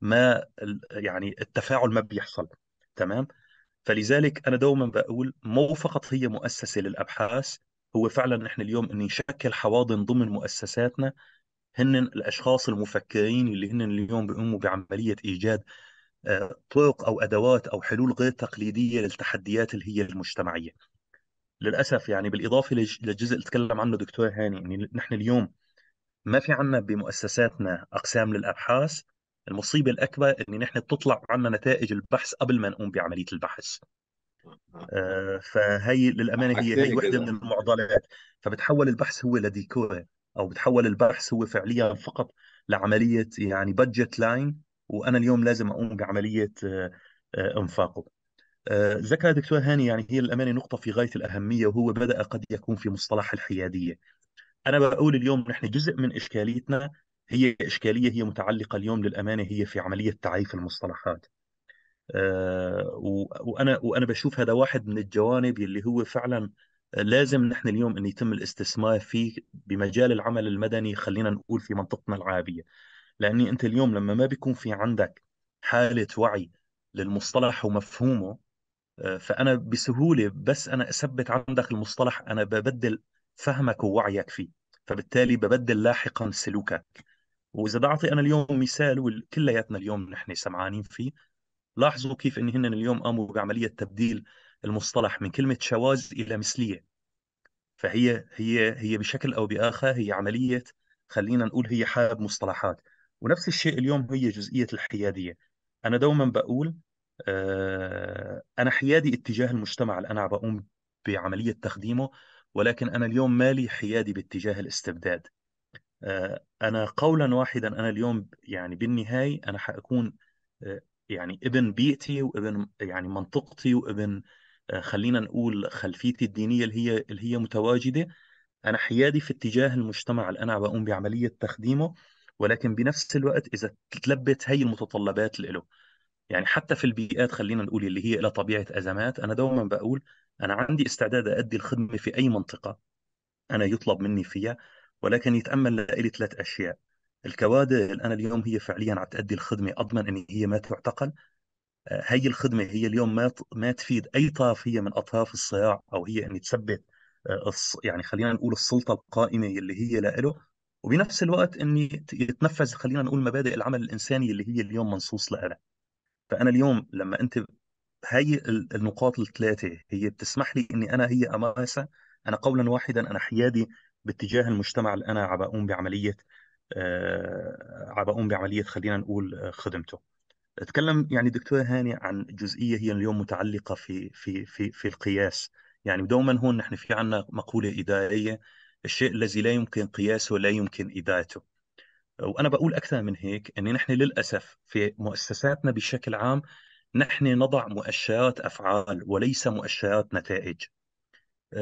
ما يعني التفاعل ما بيحصل تمام فلذلك انا دوما بقول مو فقط هي مؤسسه للابحاث هو فعلا نحن اليوم ان نشكل حواضن ضمن مؤسساتنا هن الاشخاص المفكرين اللي هن اليوم بيقوموا بعمليه ايجاد طرق او ادوات او حلول غير تقليديه للتحديات اللي هي المجتمعيه. للاسف يعني بالاضافه للجزء اللي تكلم عنه دكتور هاني يعني نحن اليوم ما في عنا بمؤسساتنا اقسام للابحاث المصيبه الاكبر ان نحن تطلع عنا نتائج البحث قبل ما نقوم بعمليه البحث. آه، فهي للامانه هي هي وحده من المعضلات فبتحول البحث هو لديكور او بتحول البحث هو فعليا فقط لعمليه يعني بادجت لاين وانا اليوم لازم اقوم بعمليه آه، انفاقه آه، ذكر دكتور هاني يعني هي الامانه نقطه في غايه الاهميه وهو بدا قد يكون في مصطلح الحياديه انا بقول اليوم نحن جزء من اشكاليتنا هي اشكاليه هي متعلقه اليوم للامانه هي في عمليه تعريف المصطلحات آه، وانا وانا بشوف هذا واحد من الجوانب اللي هو فعلا لازم نحن اليوم ان يتم الاستثمار فيه بمجال العمل المدني خلينا نقول في منطقتنا العربيه لاني انت اليوم لما ما بيكون في عندك حاله وعي للمصطلح ومفهومه آه، فانا بسهوله بس انا اثبت عندك المصطلح انا ببدل فهمك ووعيك فيه فبالتالي ببدل لاحقا سلوكك واذا بعطي انا اليوم مثال وكلياتنا اليوم نحن سمعانين فيه لاحظوا كيف ان هن اليوم قاموا بعمليه تبديل المصطلح من كلمه شواذ الى مثليه فهي هي هي بشكل او باخر هي عمليه خلينا نقول هي حاب مصطلحات ونفس الشيء اليوم هي جزئية الحيادية أنا دوما بقول آه، أنا حيادي اتجاه المجتمع اللي أنا بقوم بعملية تخديمه ولكن أنا اليوم مالي حيادي باتجاه الاستبداد آه، أنا قولا واحدا أنا اليوم يعني بالنهاية أنا حأكون آه، يعني ابن بيئتي وابن يعني منطقتي وابن خلينا نقول خلفيتي الدينية اللي هي اللي هي متواجدة أنا حيادي في اتجاه المجتمع اللي أنا بقوم بعملية تخديمه ولكن بنفس الوقت اذا تلبت هي المتطلبات له يعني حتى في البيئات خلينا نقول اللي هي لها طبيعه ازمات انا دوما بقول انا عندي استعداد اادي الخدمه في اي منطقه انا يطلب مني فيها ولكن يتامل لي ثلاث اشياء الكوادر انا اليوم هي فعليا عم تادي الخدمه اضمن ان هي ما تعتقل هي آه، الخدمه هي اليوم ما ما تفيد اي طرف هي من اطراف الصراع او هي ان تثبت آه، يعني خلينا نقول السلطه القائمه اللي هي له وبنفس الوقت ان يتنفذ خلينا نقول مبادئ العمل الانساني اللي هي اليوم منصوص لها فانا اليوم لما انت هاي النقاط الثلاثه هي بتسمح لي اني انا هي امارسها انا قولا واحدا انا حيادي باتجاه المجتمع اللي انا عم بقوم بعمليه آه، عم بقوم بعمليه خلينا نقول آه، خدمته تكلم يعني دكتور هاني عن جزئيه هي اليوم متعلقه في في في في القياس يعني دوما هون نحن في عندنا مقوله اداريه الشيء الذي لا يمكن قياسه لا يمكن إدارته وأنا بقول أكثر من هيك أن نحن للأسف في مؤسساتنا بشكل عام نحن نضع مؤشرات أفعال وليس مؤشرات نتائج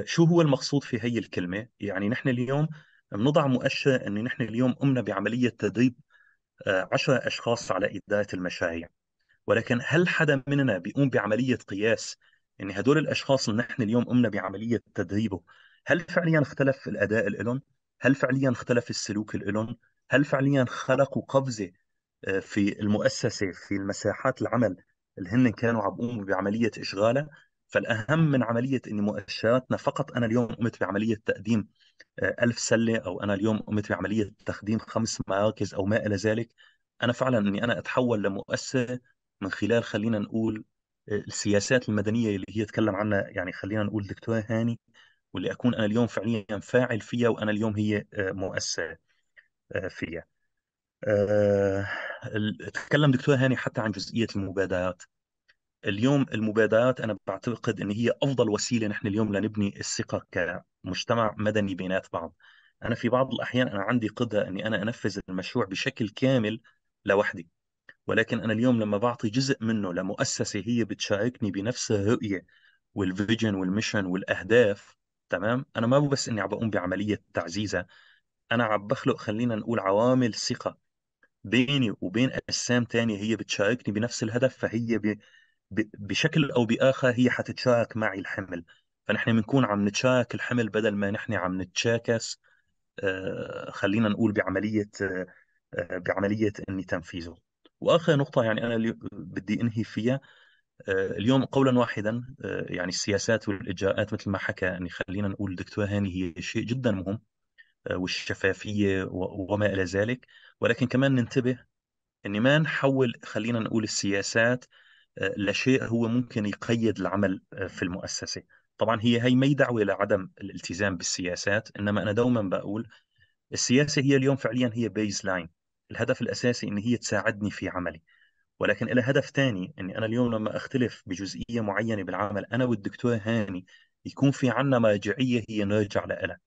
شو هو المقصود في هي الكلمة؟ يعني نحن اليوم بنضع مؤشر أن نحن اليوم قمنا بعملية تدريب آه، عشرة أشخاص على إدارة المشاريع ولكن هل حدا مننا بيقوم بعملية قياس أن هدول الأشخاص اللي نحن اليوم قمنا بعملية تدريبه هل فعليا اختلف الاداء الالون؟ هل فعليا اختلف السلوك الالون؟ هل فعليا خلقوا قفزه آه، في المؤسسه في المساحات العمل اللي هن كانوا عم يقوموا بعمليه اشغالها؟ فالاهم من عمليه اني مؤشراتنا فقط انا اليوم قمت بعمليه تقديم آه، ألف سله او انا اليوم قمت بعمليه تخديم خمس مراكز او ما الى ذلك انا فعلا اني انا اتحول لمؤسسه من خلال خلينا نقول آه، السياسات المدنيه اللي هي تكلم عنها يعني خلينا نقول دكتور هاني واللي اكون انا اليوم فعليا فاعل فيها وانا اليوم هي آه، مؤثره آه، فيها. آه، تكلم دكتور هاني حتى عن جزئيه المبادرات. اليوم المبادرات انا بعتقد ان هي افضل وسيله نحن اليوم لنبني الثقه كمجتمع مدني بينات بعض. انا في بعض الاحيان انا عندي قدره اني انا انفذ المشروع بشكل كامل لوحدي. ولكن انا اليوم لما بعطي جزء منه لمؤسسه هي بتشاركني بنفس الرؤيه والفيجن والميشن والاهداف تمام انا ما بس اني عم بقوم بعمليه تعزيزه انا عم بخلق خلينا نقول عوامل ثقه بيني وبين اجسام تانية هي بتشاركني بنفس الهدف فهي ب... ب... بشكل او باخر هي حتتشارك معي الحمل فنحن بنكون عم نتشارك الحمل بدل ما نحن عم نتشاكس آه، خلينا نقول بعمليه آه، بعمليه اني تنفيذه واخر نقطه يعني انا اللي بدي انهي فيها آه، اليوم قولا واحدا آه، يعني السياسات والاجراءات مثل ما حكى يعني خلينا نقول دكتور هاني هي شيء جدا مهم آه، والشفافيه وما الى ذلك ولكن كمان ننتبه ان ما نحول خلينا نقول السياسات لشيء هو ممكن يقيد العمل في المؤسسه طبعا هي هي ما دعوه لعدم الالتزام بالسياسات انما انا دوما بقول السياسه هي اليوم فعليا هي بيز لاين الهدف الاساسي ان هي تساعدني في عملي ولكن إلى هدف ثاني أني أنا اليوم لما أختلف بجزئية معينة بالعمل أنا والدكتور هاني يكون في عنا مرجعية هي نرجع لها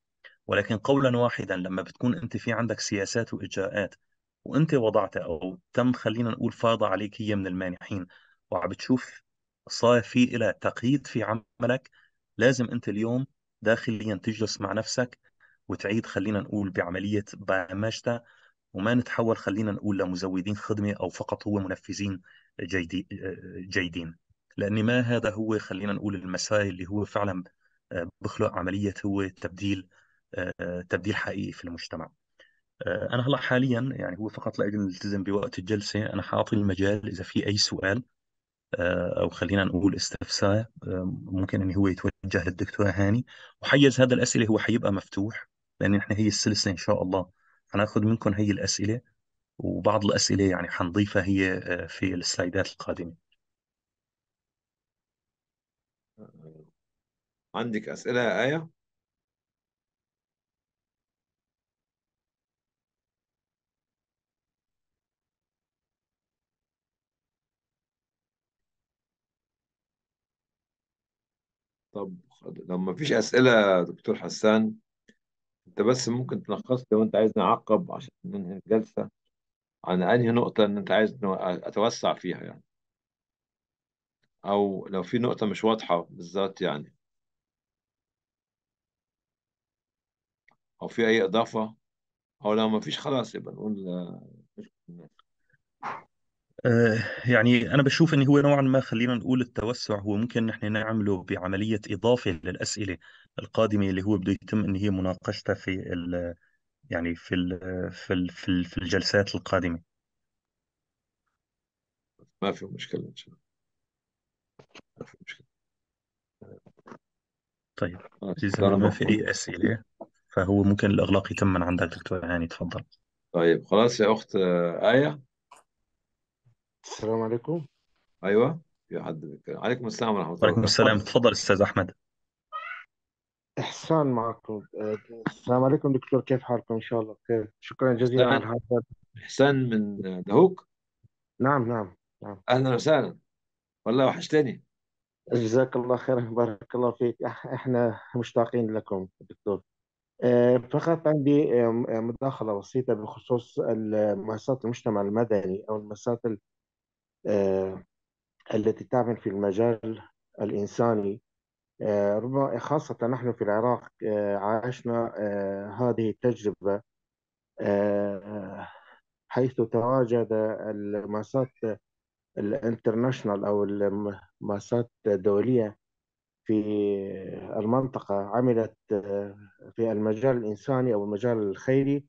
ولكن قولا واحدا لما بتكون أنت في عندك سياسات وإجراءات وأنت وضعتها أو تم خلينا نقول فاضة عليك هي من المانحين وعم بتشوف صار في إلى تقييد في عملك لازم أنت اليوم داخليا تجلس مع نفسك وتعيد خلينا نقول بعملية برمجتها وما نتحول خلينا نقول لمزودين خدمة أو فقط هو منفذين جيدين لأن ما هذا هو خلينا نقول المسائل اللي هو فعلا آه، بخلق عملية هو تبديل آه، تبديل حقيقي في المجتمع آه، أنا هلا حاليا يعني هو فقط لأجل نلتزم بوقت الجلسة أنا حاعطي المجال إذا في أي سؤال أو خلينا نقول استفسار ممكن إن هو يتوجه للدكتور هاني وحيز هذا الأسئلة هو حيبقى مفتوح لأن إحنا هي السلسلة إن شاء الله حناخذ منكم هي الأسئلة وبعض الأسئلة يعني حنضيفها هي آه، في السلايدات القادمة عندك أسئلة يا آية؟ طب لو ما فيش أسئلة دكتور حسان انت بس ممكن تلخص لو انت عايز نعقب عشان ننهي الجلسة عن انهي نقطة ان انت عايز اتوسع فيها يعني او لو في نقطة مش واضحة بالذات يعني او في اي اضافة او لو ما فيش خلاص يبقى نقول آه، آه، يعني أنا بشوف إن هو نوعا ما خلينا نقول التوسع هو ممكن نحن نعمله بعملية إضافة للأسئلة القادمه اللي هو بده يتم ان هي مناقشتها في ال يعني في ال في ال في, ال في الجلسات القادمه ما في مشكله ان شاء الله ما في مشكله طيب اذا ما في اي اسئله فهو ممكن الاغلاق يتم من عندك دكتور هاني يعني، تفضل طيب خلاص يا اخت آه، ايه السلام عليكم ايوه في حد عليكم السلام ورحمه الله وعليكم السلام تفضل استاذ احمد إحسان معكم السلام عليكم دكتور كيف حالكم إن شاء الله بخير شكرا جزيلا نعم. على هذا إحسان من دهوك نعم نعم نعم أهلا وسهلا والله وحشتني جزاك الله خير بارك الله فيك احنا مشتاقين لكم دكتور آه، فقط عندي آه، مداخلة بسيطة بخصوص مؤسسات المجتمع المدني أو المؤسسات آه، التي تعمل في المجال الإنساني آه، ربما خاصة نحن في العراق آه، عاشنا آه، هذه التجربة حيث تواجد الماسات الانترناشنال أو الماسات الدولية في المنطقة عملت في المجال الإنساني أو المجال الخيري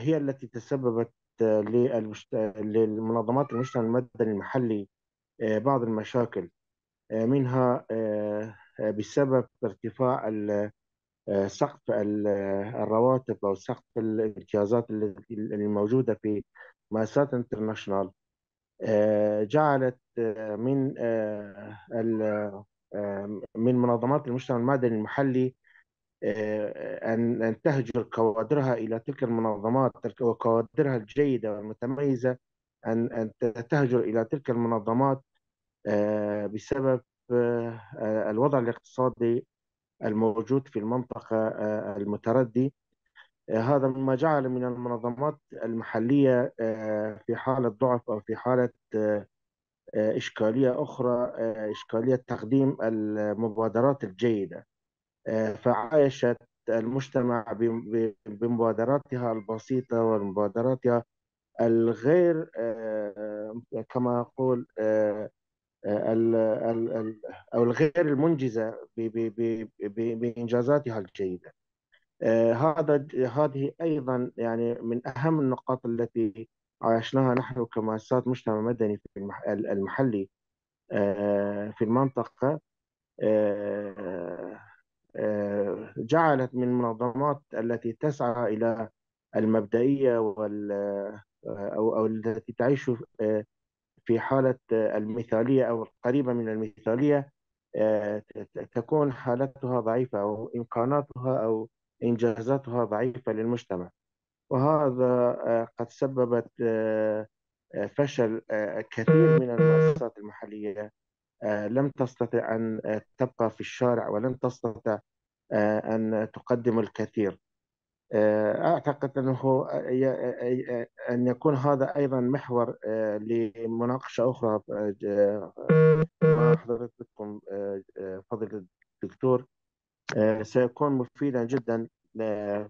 هي التي تسببت للمنظمات المجتمع المدني المحلي بعض المشاكل آه، منها آه، آه، بسبب ارتفاع سقف الرواتب او سقف الامتيازات الموجوده في مؤسسات انترناشونال جعلت من من منظمات المجتمع المدني المحلي ان ان تهجر كوادرها الى تلك المنظمات وكوادرها الجيده والمتميزه ان ان تهجر الى تلك المنظمات آه، بسبب آه، الوضع الاقتصادي الموجود في المنطقة آه، المتردي هذا ما جعل من المنظمات المحلية في حالة ضعف أو في حالة إشكالية أخرى إشكالية تقديم المبادرات الجيدة فعايشت المجتمع بمبادراتها البسيطة ومبادراتها الغير كما أقول او الغير المنجزه بانجازاتها الجيده. آه، هذا هذه ايضا يعني من اهم النقاط التي عايشناها نحن كمؤسسات مجتمع مدني في المحلي آه، في المنطقه آه، جعلت من المنظمات التي تسعى الى المبدئيه وال او التي تعيش في حالة المثالية أو القريبة من المثالية آه، تكون حالتها ضعيفة أو إمكاناتها أو إنجازاتها ضعيفة للمجتمع وهذا آه، قد سببت آه، فشل كثير من المؤسسات المحلية لم تستطع أن تبقى في الشارع ولم تستطع أن تقدم الكثير آه، اعتقد انه آه، آه، ان يكون هذا ايضا محور لمناقشه اخرى مع حضرتكم فضل الدكتور سيكون مفيدا جدا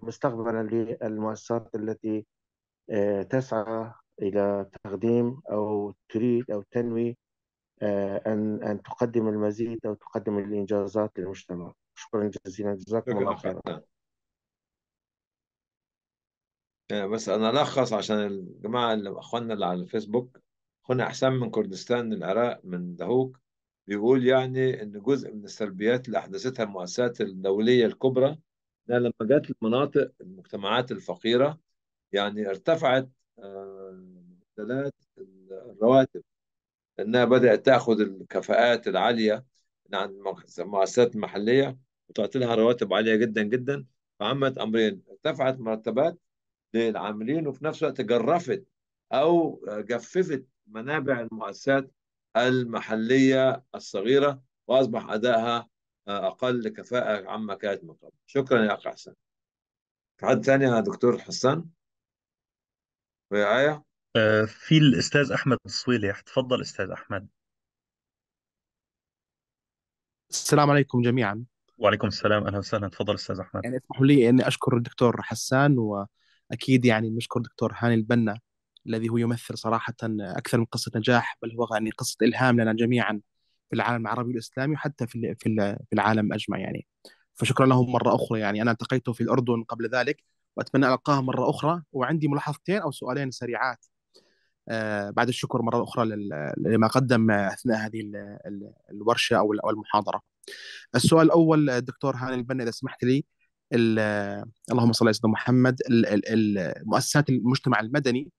مستقبلا للمؤسسات التي تسعى الى تقديم او تريد او تنوي ان ان تقدم المزيد او تقدم الانجازات للمجتمع. شكرا جزيلا جزاكم الله خيرا. آه، بس انا الخص عشان الجماعه اللي اخواننا اللي على الفيسبوك اخونا احسان من كردستان العراق من دهوك بيقول يعني ان جزء من السلبيات اللي احدثتها المؤسسات الدوليه الكبرى ده لما جت المناطق المجتمعات الفقيره يعني ارتفعت معدلات آه، الرواتب انها بدات تاخذ الكفاءات العاليه عن المؤسسات المحليه وتعطي لها رواتب عاليه جدا جدا فعملت امرين ارتفعت مرتبات للعاملين وفي نفس الوقت جرفت او جففت منابع المؤسسات المحليه الصغيره واصبح ادائها اقل كفاءه عما كانت من قبل شكرا يا اخ حسن في حد ثاني يا دكتور حسان ويعايا آه، في الاستاذ احمد الصويلي تفضل استاذ احمد السلام عليكم جميعا وعليكم السلام اهلا وسهلا تفضل استاذ احمد يعني اسمحوا لي اني اشكر الدكتور حسان و أكيد يعني نشكر دكتور هاني البنا الذي هو يمثل صراحة أكثر من قصة نجاح بل هو يعني قصة إلهام لنا جميعا في العالم العربي والإسلامي وحتى في في العالم أجمع يعني فشكرا له مرة أخرى يعني أنا التقيته في الأردن قبل ذلك وأتمنى ألقاه مرة أخرى وعندي ملاحظتين أو سؤالين سريعات آه، بعد الشكر مرة أخرى لما قدم أثناء هذه الورشة أو المحاضرة السؤال الأول دكتور هاني البنا إذا سمحت لي اللهم صل على سيدنا محمد مؤسسات المجتمع المدني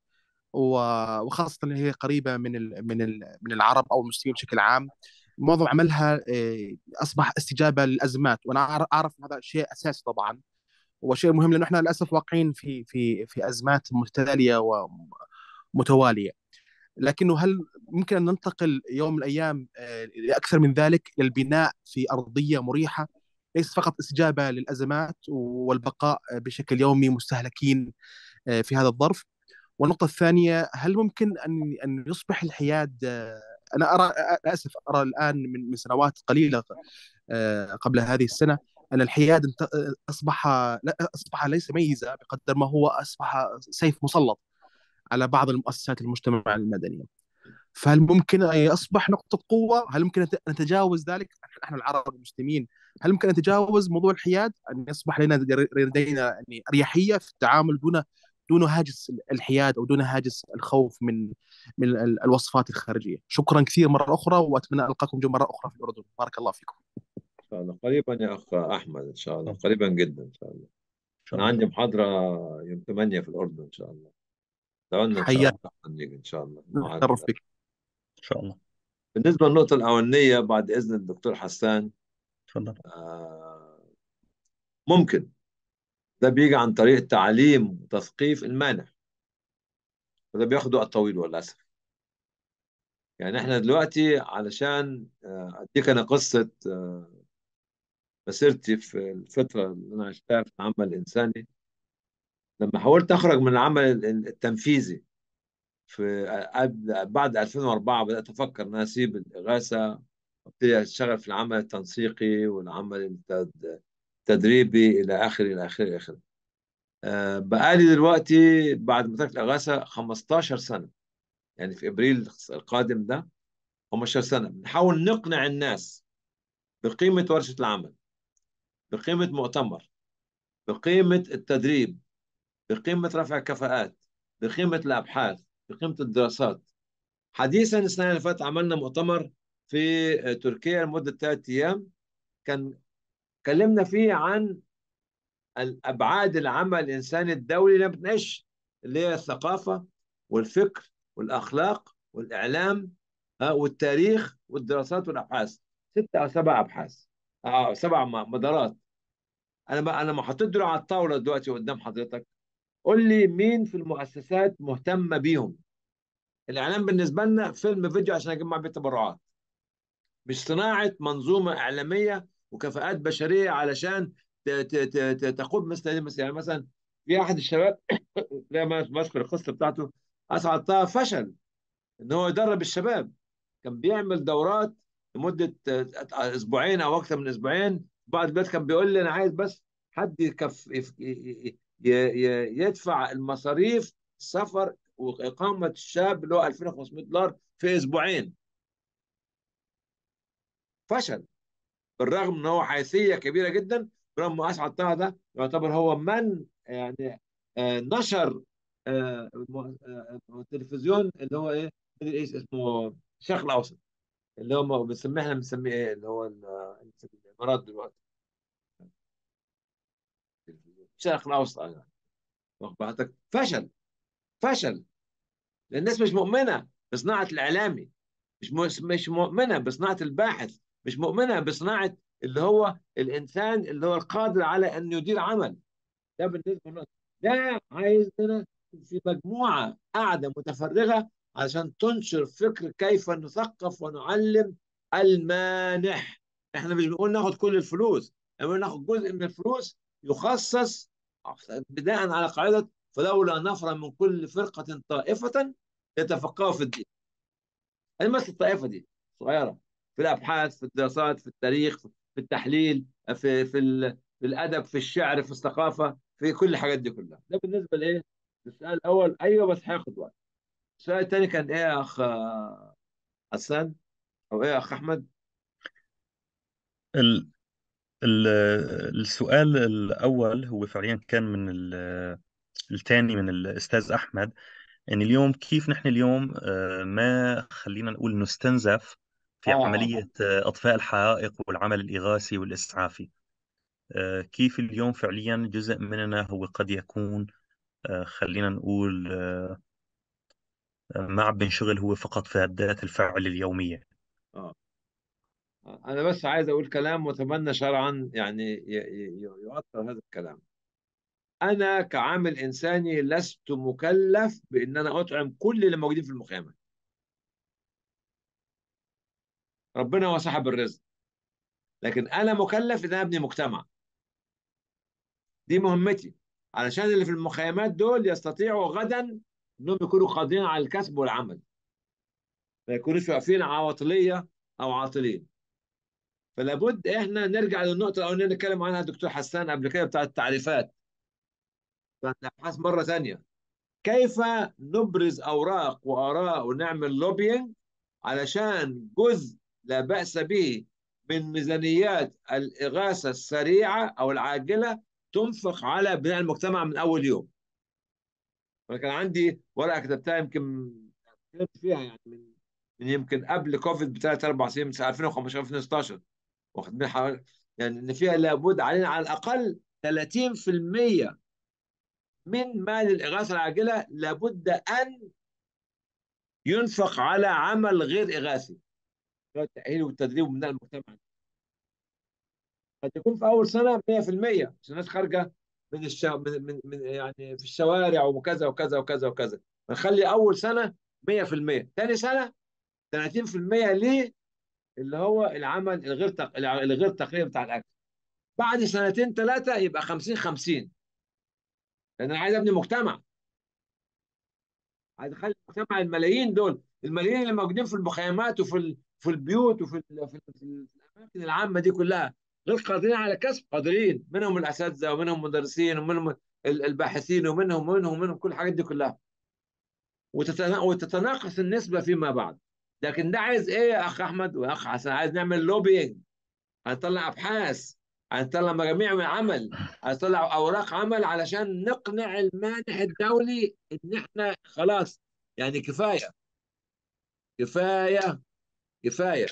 وخاصه اللي هي قريبه من من من العرب او المسلمين بشكل عام معظم عملها آه، اصبح استجابه للازمات وانا اعرف هذا شيء اساسي طبعا وشيء مهم لانه احنا للاسف واقعين في في في ازمات متتاليه ومتواليه لكنه هل ممكن ان ننتقل يوم من الايام آه، لاكثر من ذلك للبناء في ارضيه مريحه ليس فقط استجابه للازمات والبقاء بشكل يومي مستهلكين آه، في هذا الظرف والنقطه الثانيه هل ممكن ان ان يصبح الحياد آه، انا ارى اسف ارى الان من من سنوات قليله آه، قبل هذه السنه ان الحياد اصبح اصبح ليس ميزه بقدر ما هو اصبح سيف مسلط على بعض المؤسسات المجتمع المدني فهل ممكن يصبح نقطة قوة؟ هل ممكن نتجاوز ذلك؟ نحن العرب المسلمين هل ممكن نتجاوز موضوع الحياد؟ أن يصبح لنا لدينا يعني أريحية في التعامل دون دون هاجس الحياد أو دون هاجس الخوف من من الوصفات الخارجية. شكرا كثير مرة أخرى وأتمنى ألقاكم مرة أخرى في الأردن. بارك الله فيكم. إن شاء الله قريبا يا أخ أحمد إن شاء الله قريبا جدا إن شاء الله. أنا عندي محاضرة يوم 8 في الأردن إن شاء الله. حياك إن شاء الله إن شاء الله. نتشرف بك. شاء الله بالنسبه للنقطه الاولانيه بعد اذن الدكتور حسان تفضل آه، ممكن ده بيجي عن طريق تعليم وتثقيف المانع وده بياخد وقت طويل وللأسف يعني احنا دلوقتي علشان آه، اديك انا قصه آه، مسيرتي في الفتره اللي انا عشتها في العمل الانساني لما حاولت اخرج من العمل التنفيذي في بعد 2004 بدات افكر ان اسيب الاغاثه وابتدي اشتغل في العمل التنسيقي والعمل التدريبي الى اخره الى اخره الى اخره آه، بقالي دلوقتي بعد ما تركت الاغاثه 15 سنه يعني في ابريل القادم ده 15 سنه بنحاول نقنع الناس بقيمه ورشه العمل بقيمه مؤتمر بقيمه التدريب بقيمه رفع الكفاءات بقيمه الابحاث بقيمة الدراسات حديثا السنة اللي فاتت عملنا مؤتمر في آه، تركيا لمدة ثلاثة أيام كان كلمنا فيه عن الأبعاد العمل الإنساني الدولي اللي بتناقش اللي هي الثقافة والفكر والأخلاق والإعلام آه، والتاريخ والدراسات والأبحاث ستة أو سبع أبحاث أو آه، سبع مدارات أنا ما أنا ما حطيت دول على الطاولة دلوقتي قدام حضرتك قول لي مين في المؤسسات مهتمه بيهم الاعلام بالنسبه لنا فيلم فيديو عشان اجمع بيه تبرعات مش صناعه منظومه اعلاميه وكفاءات بشريه علشان تقود مثل هذه يعني مثلا في احد الشباب [coughs] لا ما اذكر القصه بتاعته اسعد طه فشل ان هو يدرب الشباب كان بيعمل دورات لمده آه، اسبوعين او اكثر من اسبوعين بعد البلاد كان بيقول لي انا عايز بس حد يكف يدفع المصاريف سفر واقامه الشاب اللي هو 2500 دولار في اسبوعين فشل بالرغم ان هو حيثيه كبيره جدا برغم اسعد طه ده يعتبر هو من يعني آه، نشر آه، التلفزيون اللي هو ايه اسمه الشرق الاوسط اللي هو بنسميه احنا بنسميه ايه اللي هو آه، الامارات دلوقتي الشرق الاوسط ايضا واخد فشل فشل لان الناس مش مؤمنه بصناعه الاعلامي مش مش مؤمنه بصناعه الباحث مش مؤمنه بصناعه اللي هو الانسان اللي هو القادر على ان يدير عمل ده بالنسبه لنا ده عايزنا في مجموعه قاعده متفرغه علشان تنشر فكر كيف نثقف ونعلم المانح احنا مش بنقول ناخد كل الفلوس احنا بنقول ناخد جزء من الفلوس يخصص بناء على قاعدة فلولا نفر من كل فرقة طائفة يتفقهوا في الدين المس الطائفة دي صغيرة في الأبحاث في الدراسات في التاريخ في التحليل في في, في الأدب في الشعر في الثقافة في كل الحاجات دي كلها ده بالنسبة لإيه؟ السؤال الأول أيوه بس هياخد وقت السؤال الثاني كان إيه يا أخ حسان؟ أو إيه يا أخ أحمد؟ ال... السؤال الأول هو فعليا كان من الثاني من الأستاذ أحمد إن اليوم كيف نحن اليوم آه، ما خلينا نقول نستنزف في اه عملية آه، أطفاء الحرائق والعمل الإغاثي والإسعافي آه، كيف اليوم فعليا جزء مننا هو قد يكون خلينا نقول ما عم بنشغل هو فقط في ذات الفعل اليومية انا بس عايز اقول كلام واتمنى شرعا يعني يؤثر هذا الكلام انا كعامل انساني لست مكلف بان انا اطعم كل اللي موجودين في المخيمات ربنا هو صاحب الرزق لكن انا مكلف ان انا ابني مجتمع دي مهمتي علشان اللي في المخيمات دول يستطيعوا غدا انهم يكونوا قادرين على الكسب والعمل ما يكونوش واقفين عواطليه او عاطلين فلابد احنا نرجع للنقطه الاولى اللي اتكلم عنها الدكتور حسان قبل كده بتاعه التعريفات فنبحث مره ثانيه كيف نبرز اوراق واراء ونعمل لوبينج علشان جزء لا باس به من ميزانيات الاغاثه السريعه او العاجله تنفق على بناء المجتمع من اول يوم. انا كان عندي ورقه كتبتها يمكن فيها يعني من من يمكن قبل كوفيد بثلاث اربع سنين من 2015 2016 واخد بالك حوالي يعني ان فيها لابد علينا على الاقل 30% من مال الاغاثه العاجله لابد ان ينفق على عمل غير اغاثي التاهيل والتدريب وبناء المجتمع قد يكون في اول سنه 100% عشان الناس خارجه من الش... من من, يعني في الشوارع وكذا وكذا وكذا وكذا نخلي اول سنه 100% ثاني سنه 30% ليه اللي هو العمل الغير تق... الغير تقليدي بتاع الاكل بعد سنتين ثلاثه يبقى 50 50 لان انا عايز ابني مجتمع عايز اخلي مجتمع الملايين دول الملايين اللي موجودين في المخيمات وفي ال... في البيوت وفي ال... في, ال... في الاماكن العامه دي كلها غير قادرين على كسب قادرين منهم الاساتذه ومنهم المدرسين ومنهم الباحثين ومنهم ومنهم ومنهم كل الحاجات دي كلها وتتنا... وتتناقص النسبه فيما بعد لكن ده عايز ايه يا اخ احمد واخ حسن عايز نعمل لوبينج هنطلع ابحاث هنطلع مجاميع من عمل هنطلع اوراق عمل علشان نقنع المانح الدولي ان احنا خلاص يعني كفايه كفايه كفايه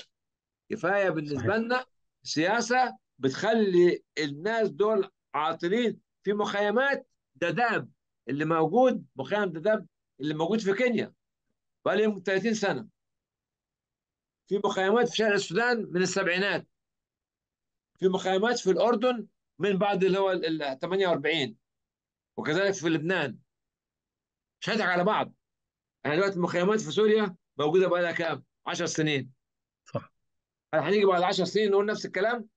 كفايه بالنسبه لنا سياسه بتخلي الناس دول عاطلين في مخيمات دداب اللي موجود مخيم دداب اللي موجود في كينيا بقى لهم 30 سنه في مخيمات في شرق السودان من السبعينات في مخيمات في الأردن من بعد اللي هو ال 48 وكذلك في لبنان مش هنضحك على بعض احنا دلوقتي المخيمات في سوريا موجوده بقى لها كام؟ 10 سنين صح هنيجي بعد 10 سنين نقول نفس الكلام؟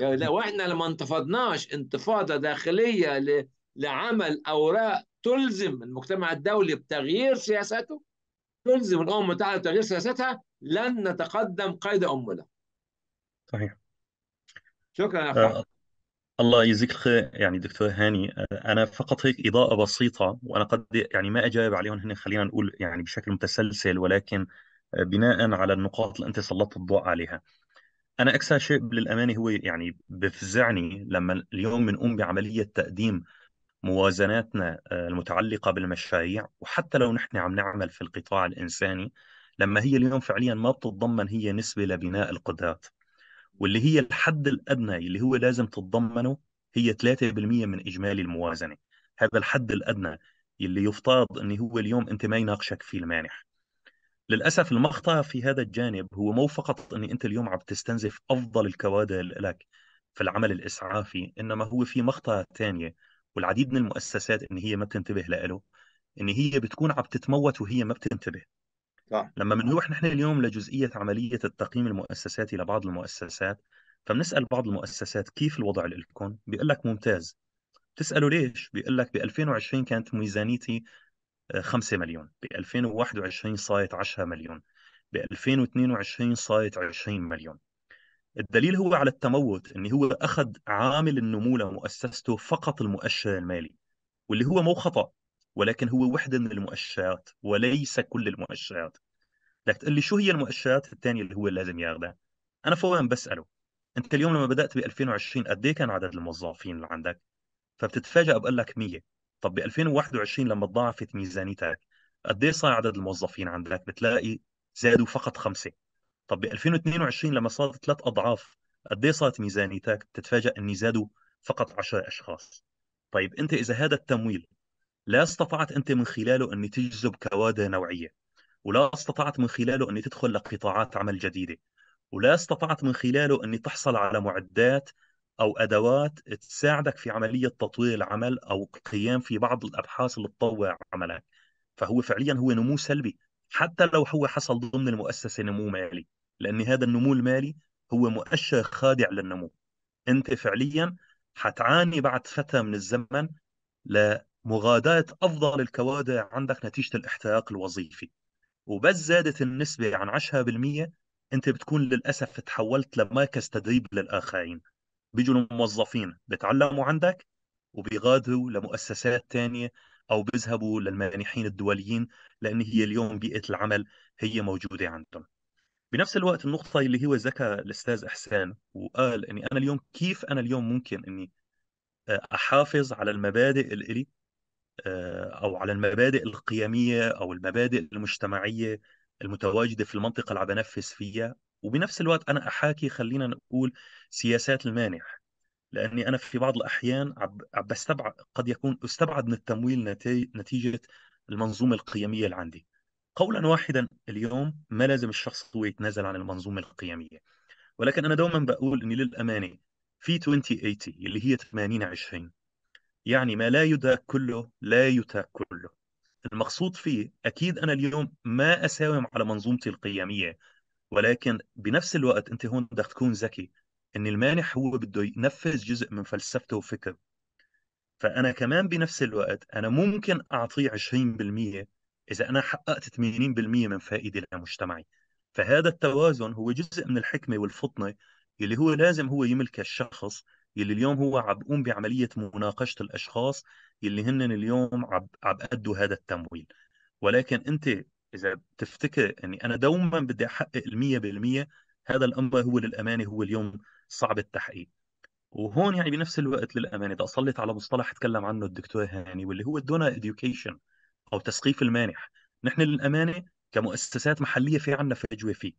يعني لو احنا لما انتفضناش انتفاضه داخليه ل... لعمل اوراق تلزم المجتمع الدولي بتغيير سياساته تلزم الامم المتحده بتغيير سياستها لن نتقدم قيد امنا. صحيح. شكرا يا آه، اخوان. الله يجزيك الخير يعني دكتور هاني آه، انا فقط هيك اضاءه بسيطه وانا قد يعني ما اجاوب عليهم هن خلينا نقول يعني بشكل متسلسل ولكن آه، بناء على النقاط اللي انت سلطت الضوء عليها انا اكثر شيء للامانه هو يعني بفزعني لما اليوم بنقوم بعمليه تقديم موازناتنا آه، المتعلقة بالمشاريع وحتى لو نحن عم نعمل في القطاع الإنساني لما هي اليوم فعليا ما بتتضمن هي نسبة لبناء القدرات واللي هي الحد الأدنى اللي هو لازم تتضمنه هي 3% من إجمالي الموازنة هذا الحد الأدنى اللي يفترض أنه هو اليوم أنت ما يناقشك فيه المانح للأسف المخطأ في هذا الجانب هو مو فقط أني أنت اليوم عم تستنزف أفضل الكوادر لك في العمل الإسعافي إنما هو في مخطأ ثانية والعديد من المؤسسات ان هي ما بتنتبه له ان هي بتكون عم تتموت وهي ما بتنتبه صح. لما بنروح نحن اليوم لجزئيه عمليه التقييم المؤسساتي لبعض المؤسسات فبنسال بعض المؤسسات كيف الوضع لكم؟ بيقول لك ممتاز بتساله ليش؟ بيقول لك ب 2020 كانت ميزانيتي 5 آه، مليون، ب 2021 صارت 10 مليون، ب 2022 صارت 20 مليون، الدليل هو على التموت ان هو اخذ عامل النمو لمؤسسته فقط المؤشر المالي واللي هو مو خطا ولكن هو وحده من المؤشرات وليس كل المؤشرات بدك تقول لي شو هي المؤشرات الثانيه اللي هو لازم ياخذها انا فورا بساله انت اليوم لما بدات ب 2020 قد ايه كان عدد الموظفين اللي عندك فبتتفاجئ بقول لك 100 طب ب 2021 لما تضاعفت ميزانيتك قد ايه صار عدد الموظفين عندك بتلاقي زادوا فقط خمسه طب ب 2022 لما صارت ثلاث اضعاف قد ايه صارت ميزانيتك؟ تتفاجئ ان زادوا فقط 10 اشخاص. طيب انت اذا هذا التمويل لا استطعت انت من خلاله ان تجذب كوادر نوعيه ولا استطعت من خلاله ان تدخل لقطاعات عمل جديده ولا استطعت من خلاله ان تحصل على معدات او ادوات تساعدك في عمليه تطوير العمل او القيام في بعض الابحاث اللي تطور عملك فهو فعليا هو نمو سلبي حتى لو هو حصل ضمن المؤسسة نمو مالي لأن هذا النمو المالي هو مؤشر خادع للنمو أنت فعليا حتعاني بعد فترة من الزمن لمغادرة أفضل الكوادر عندك نتيجة الاحتراق الوظيفي وبس زادت النسبة عن 10% أنت بتكون للأسف تحولت لمركز تدريب للآخرين بيجوا الموظفين بتعلموا عندك وبيغادروا لمؤسسات تانية او بيذهبوا للمانحين الدوليين لان هي اليوم بيئه العمل هي موجوده عندهم بنفس الوقت النقطه اللي هو ذكى الاستاذ احسان وقال اني انا اليوم كيف انا اليوم ممكن اني آه، احافظ على المبادئ اللي إلي آه، او على المبادئ القيميه او المبادئ المجتمعيه المتواجده في المنطقه اللي عم بنفذ فيها وبنفس الوقت انا احاكي خلينا نقول سياسات المانح لاني انا في بعض الاحيان عم بستبعد قد يكون استبعد من التمويل نتيجه المنظومه القيميه اللي عندي قولا واحدا اليوم ما لازم الشخص هو يتنازل عن المنظومه القيميه ولكن انا دوما بقول اني للامانه في 2080 اللي هي 80 20 يعني ما لا يدرك كله لا يتاك كله المقصود فيه اكيد انا اليوم ما اساوم على منظومتي القيميه ولكن بنفس الوقت انت هون بدك تكون ذكي ان المانح هو بده ينفذ جزء من فلسفته وفكره فانا كمان بنفس الوقت انا ممكن اعطيه 20% اذا انا حققت 80% من فائدة لمجتمعي فهذا التوازن هو جزء من الحكمه والفطنه اللي هو لازم هو يملكها الشخص اللي اليوم هو عم بقوم بعمليه مناقشه الاشخاص اللي هن اليوم عم عم بأدوا هذا التمويل ولكن انت اذا بتفتكر اني انا دوما بدي احقق ال 100% هذا الامر هو للامانه هو اليوم صعب التحقيق وهون يعني بنفس الوقت للامانه إذا اسلط على مصطلح تكلم عنه الدكتور هاني واللي هو الدونا اديوكيشن او تسقيف المانح نحن للامانه كمؤسسات محليه في عندنا فجوه فيه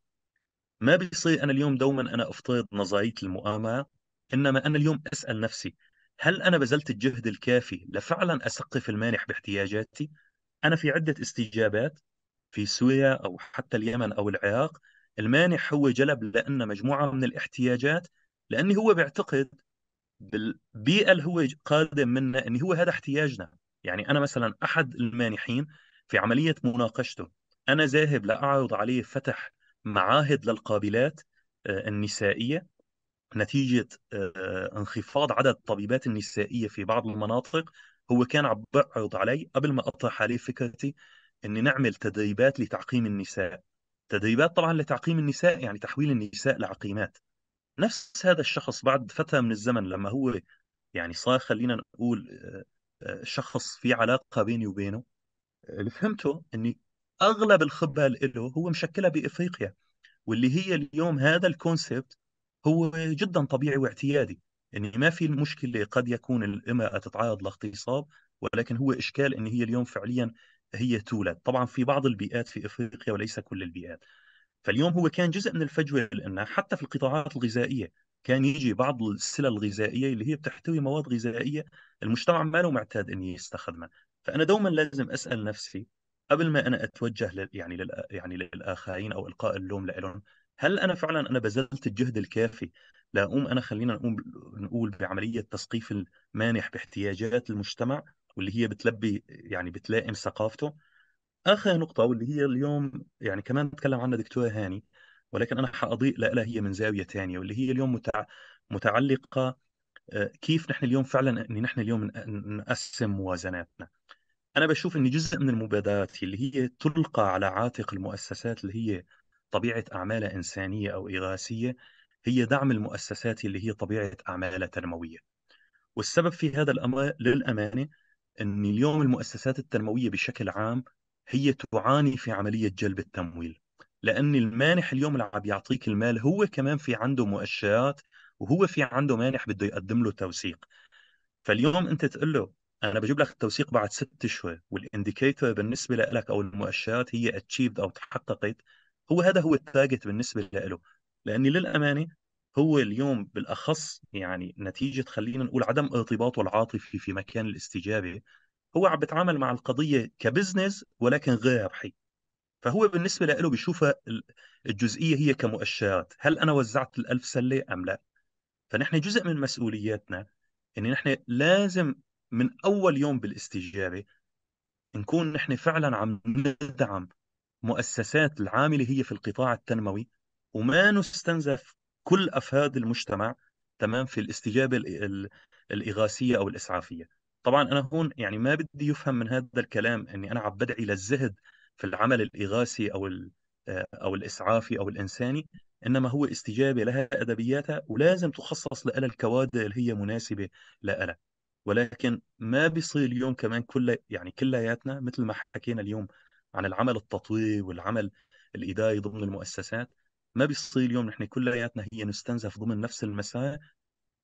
ما بيصير انا اليوم دوما انا افترض نظريه المؤامره انما انا اليوم اسال نفسي هل انا بذلت الجهد الكافي لفعلا اسقف المانح باحتياجاتي؟ انا في عده استجابات في سوريا او حتى اليمن او العراق المانح هو جلب لنا مجموعه من الاحتياجات لاني هو بيعتقد بالبيئه اللي هو قادم منها ان هو هذا احتياجنا يعني انا مثلا احد المانحين في عمليه مناقشته انا ذاهب لاعرض عليه فتح معاهد للقابلات آه، النسائيه نتيجه آه، انخفاض عدد الطبيبات النسائيه في بعض المناطق هو كان عم علي قبل ما اطرح عليه فكرتي اني نعمل تدريبات لتعقيم النساء تدريبات طبعا لتعقيم النساء يعني تحويل النساء لعقيمات نفس هذا الشخص بعد فترة من الزمن لما هو يعني صار خلينا نقول آه، آه، شخص في علاقة بيني وبينه آه، اللي فهمته اني اغلب الخبه له هو مشكلها بافريقيا واللي هي اليوم هذا الكونسبت هو جدا طبيعي واعتيادي ان ما في مشكله قد يكون الامراه تتعرض لاغتصاب ولكن هو اشكال ان هي اليوم فعليا هي تولد طبعا في بعض البيئات في افريقيا وليس كل البيئات فاليوم هو كان جزء من الفجوه لانه حتى في القطاعات الغذائيه كان يجي بعض السلع الغذائيه اللي هي بتحتوي مواد غذائيه المجتمع ما له معتاد ان يستخدمها فانا دوما لازم اسال نفسي قبل ما انا اتوجه لل... يعني لل... يعني للاخرين او القاء اللوم لهم هل انا فعلا انا بذلت الجهد الكافي لاقوم انا خلينا نقوم نقول بعمليه تثقيف المانح باحتياجات المجتمع واللي هي بتلبي يعني بتلائم ثقافته اخر نقطه واللي هي اليوم يعني كمان تكلم عنها دكتوره هاني ولكن انا حاضيء لها هي من زاويه ثانيه واللي هي اليوم متع... متعلقه آه، كيف نحن اليوم فعلا ان نحن اليوم نقسم موازناتنا انا بشوف ان جزء من المبادرات اللي هي تلقى على عاتق المؤسسات اللي هي طبيعه اعمالها انسانيه او اغاثيه هي دعم المؤسسات اللي هي طبيعه اعمالها تنمويه والسبب في هذا الامر للامانه أن اليوم المؤسسات التنموية بشكل عام هي تعاني في عملية جلب التمويل لأن المانح اليوم اللي عم يعطيك المال هو كمان في عنده مؤشرات وهو في عنده مانح بده يقدم له توثيق فاليوم أنت تقول له أنا بجيب لك التوثيق بعد ست أشهر والإنديكيتور بالنسبة لك أو المؤشرات هي أتشيفد أو تحققت هو هذا هو التارجت بالنسبة له لأني للأمانة هو اليوم بالاخص يعني نتيجه خلينا نقول عدم ارتباطه العاطفي في مكان الاستجابه هو عم بيتعامل مع القضيه كبزنس ولكن غير ربحي فهو بالنسبه له بيشوف الجزئيه هي كمؤشرات هل انا وزعت الألف سله ام لا فنحن جزء من مسؤولياتنا ان نحن لازم من اول يوم بالاستجابه نكون نحن فعلا عم ندعم مؤسسات العامله هي في القطاع التنموي وما نستنزف كل افراد المجتمع تمام في الاستجابه الاغاثيه او الاسعافيه طبعا انا هون يعني ما بدي يفهم من هذا الكلام اني انا عم بدعي للزهد في العمل الاغاثي او آه، او الاسعافي او الانساني انما هو استجابه لها ادبياتها ولازم تخصص لها الكوادر اللي هي مناسبه لها ولكن ما بيصير اليوم كمان كل يعني كلياتنا مثل ما حكينا اليوم عن العمل التطويري والعمل الاداري ضمن المؤسسات ما بيصير اليوم نحن كلياتنا هي نستنزف ضمن نفس المساحه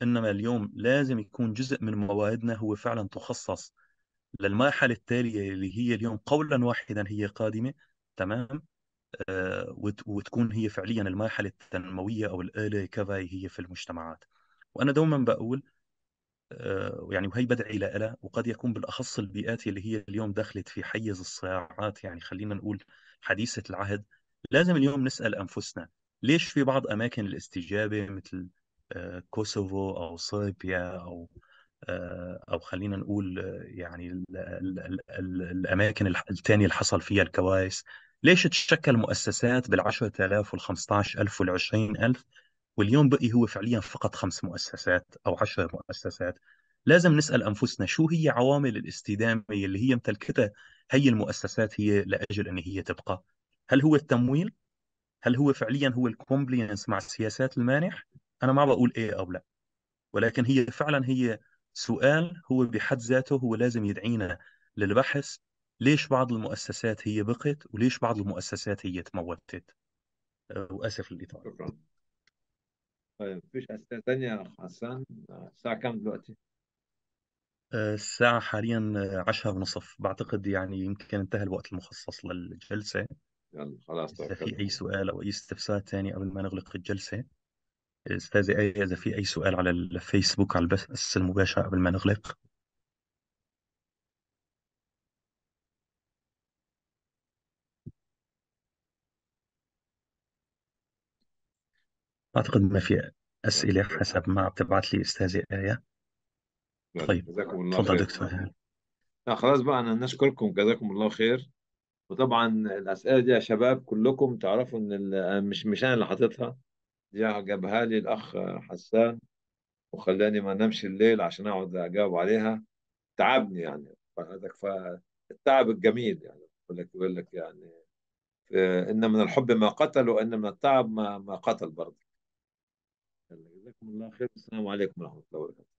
انما اليوم لازم يكون جزء من مواردنا هو فعلا تخصص للمرحله التاليه اللي هي اليوم قولا واحدا هي قادمه تمام آه وتكون هي فعليا المرحله التنمويه او الايرلي ريكفري هي في المجتمعات وانا دوما بقول آه، يعني وهي بدعي لها وقد يكون بالاخص البيئات اللي هي اليوم دخلت في حيز الصراعات يعني خلينا نقول حديثه العهد لازم اليوم نسال انفسنا ليش في بعض أماكن الاستجابة مثل آه، كوسوفو أو صربيا أو آه، أو خلينا نقول آه، يعني الـ الـ الـ الأماكن الثانية اللي حصل فيها الكوارث ليش تشكل مؤسسات بال 10000 وال 15000 وال 20000 واليوم بقي هو فعليا فقط خمس مؤسسات أو عشر مؤسسات لازم نسأل أنفسنا شو هي عوامل الاستدامة اللي هي امتلكتها هي المؤسسات هي لأجل أن هي تبقى هل هو التمويل هل هو فعليا هو الكومبلينس مع السياسات المانح؟ انا ما بقول ايه او لا ولكن هي فعلا هي سؤال هو بحد ذاته هو لازم يدعينا للبحث ليش بعض المؤسسات هي بقت وليش بعض المؤسسات هي تموتت أه، واسف للاطاله شكرا طيب فيش اسئله ثانيه اخ حسان الساعه كم دلوقتي؟ أه، الساعة حاليا عشرة ونصف بعتقد يعني يمكن انتهى الوقت المخصص للجلسة يلا خلاص طيب، إذا في أي سؤال أو أي استفسار ثاني قبل ما نغلق الجلسة استاذي آية إذا في أي سؤال على الفيسبوك على البث المباشر قبل ما نغلق أعتقد ما في أسئلة حسب ما بتبعث لي أستاذي آية طيب جزاكم الله تفضل دكتور لا خلاص بقى أنا نشكركم جزاكم الله خير وطبعا الاسئله دي يا شباب كلكم تعرفوا ان مش مش انا اللي حاططها دي جابها لي الاخ حسان وخلاني ما انامش الليل عشان اقعد اجاوب عليها تعبني يعني فالتعب الجميل يعني يقول لك بيقول لك يعني ان من الحب ما قتل وان من التعب ما ما قتل برضه جزاكم الله خير والسلام عليكم ورحمه الله وبركاته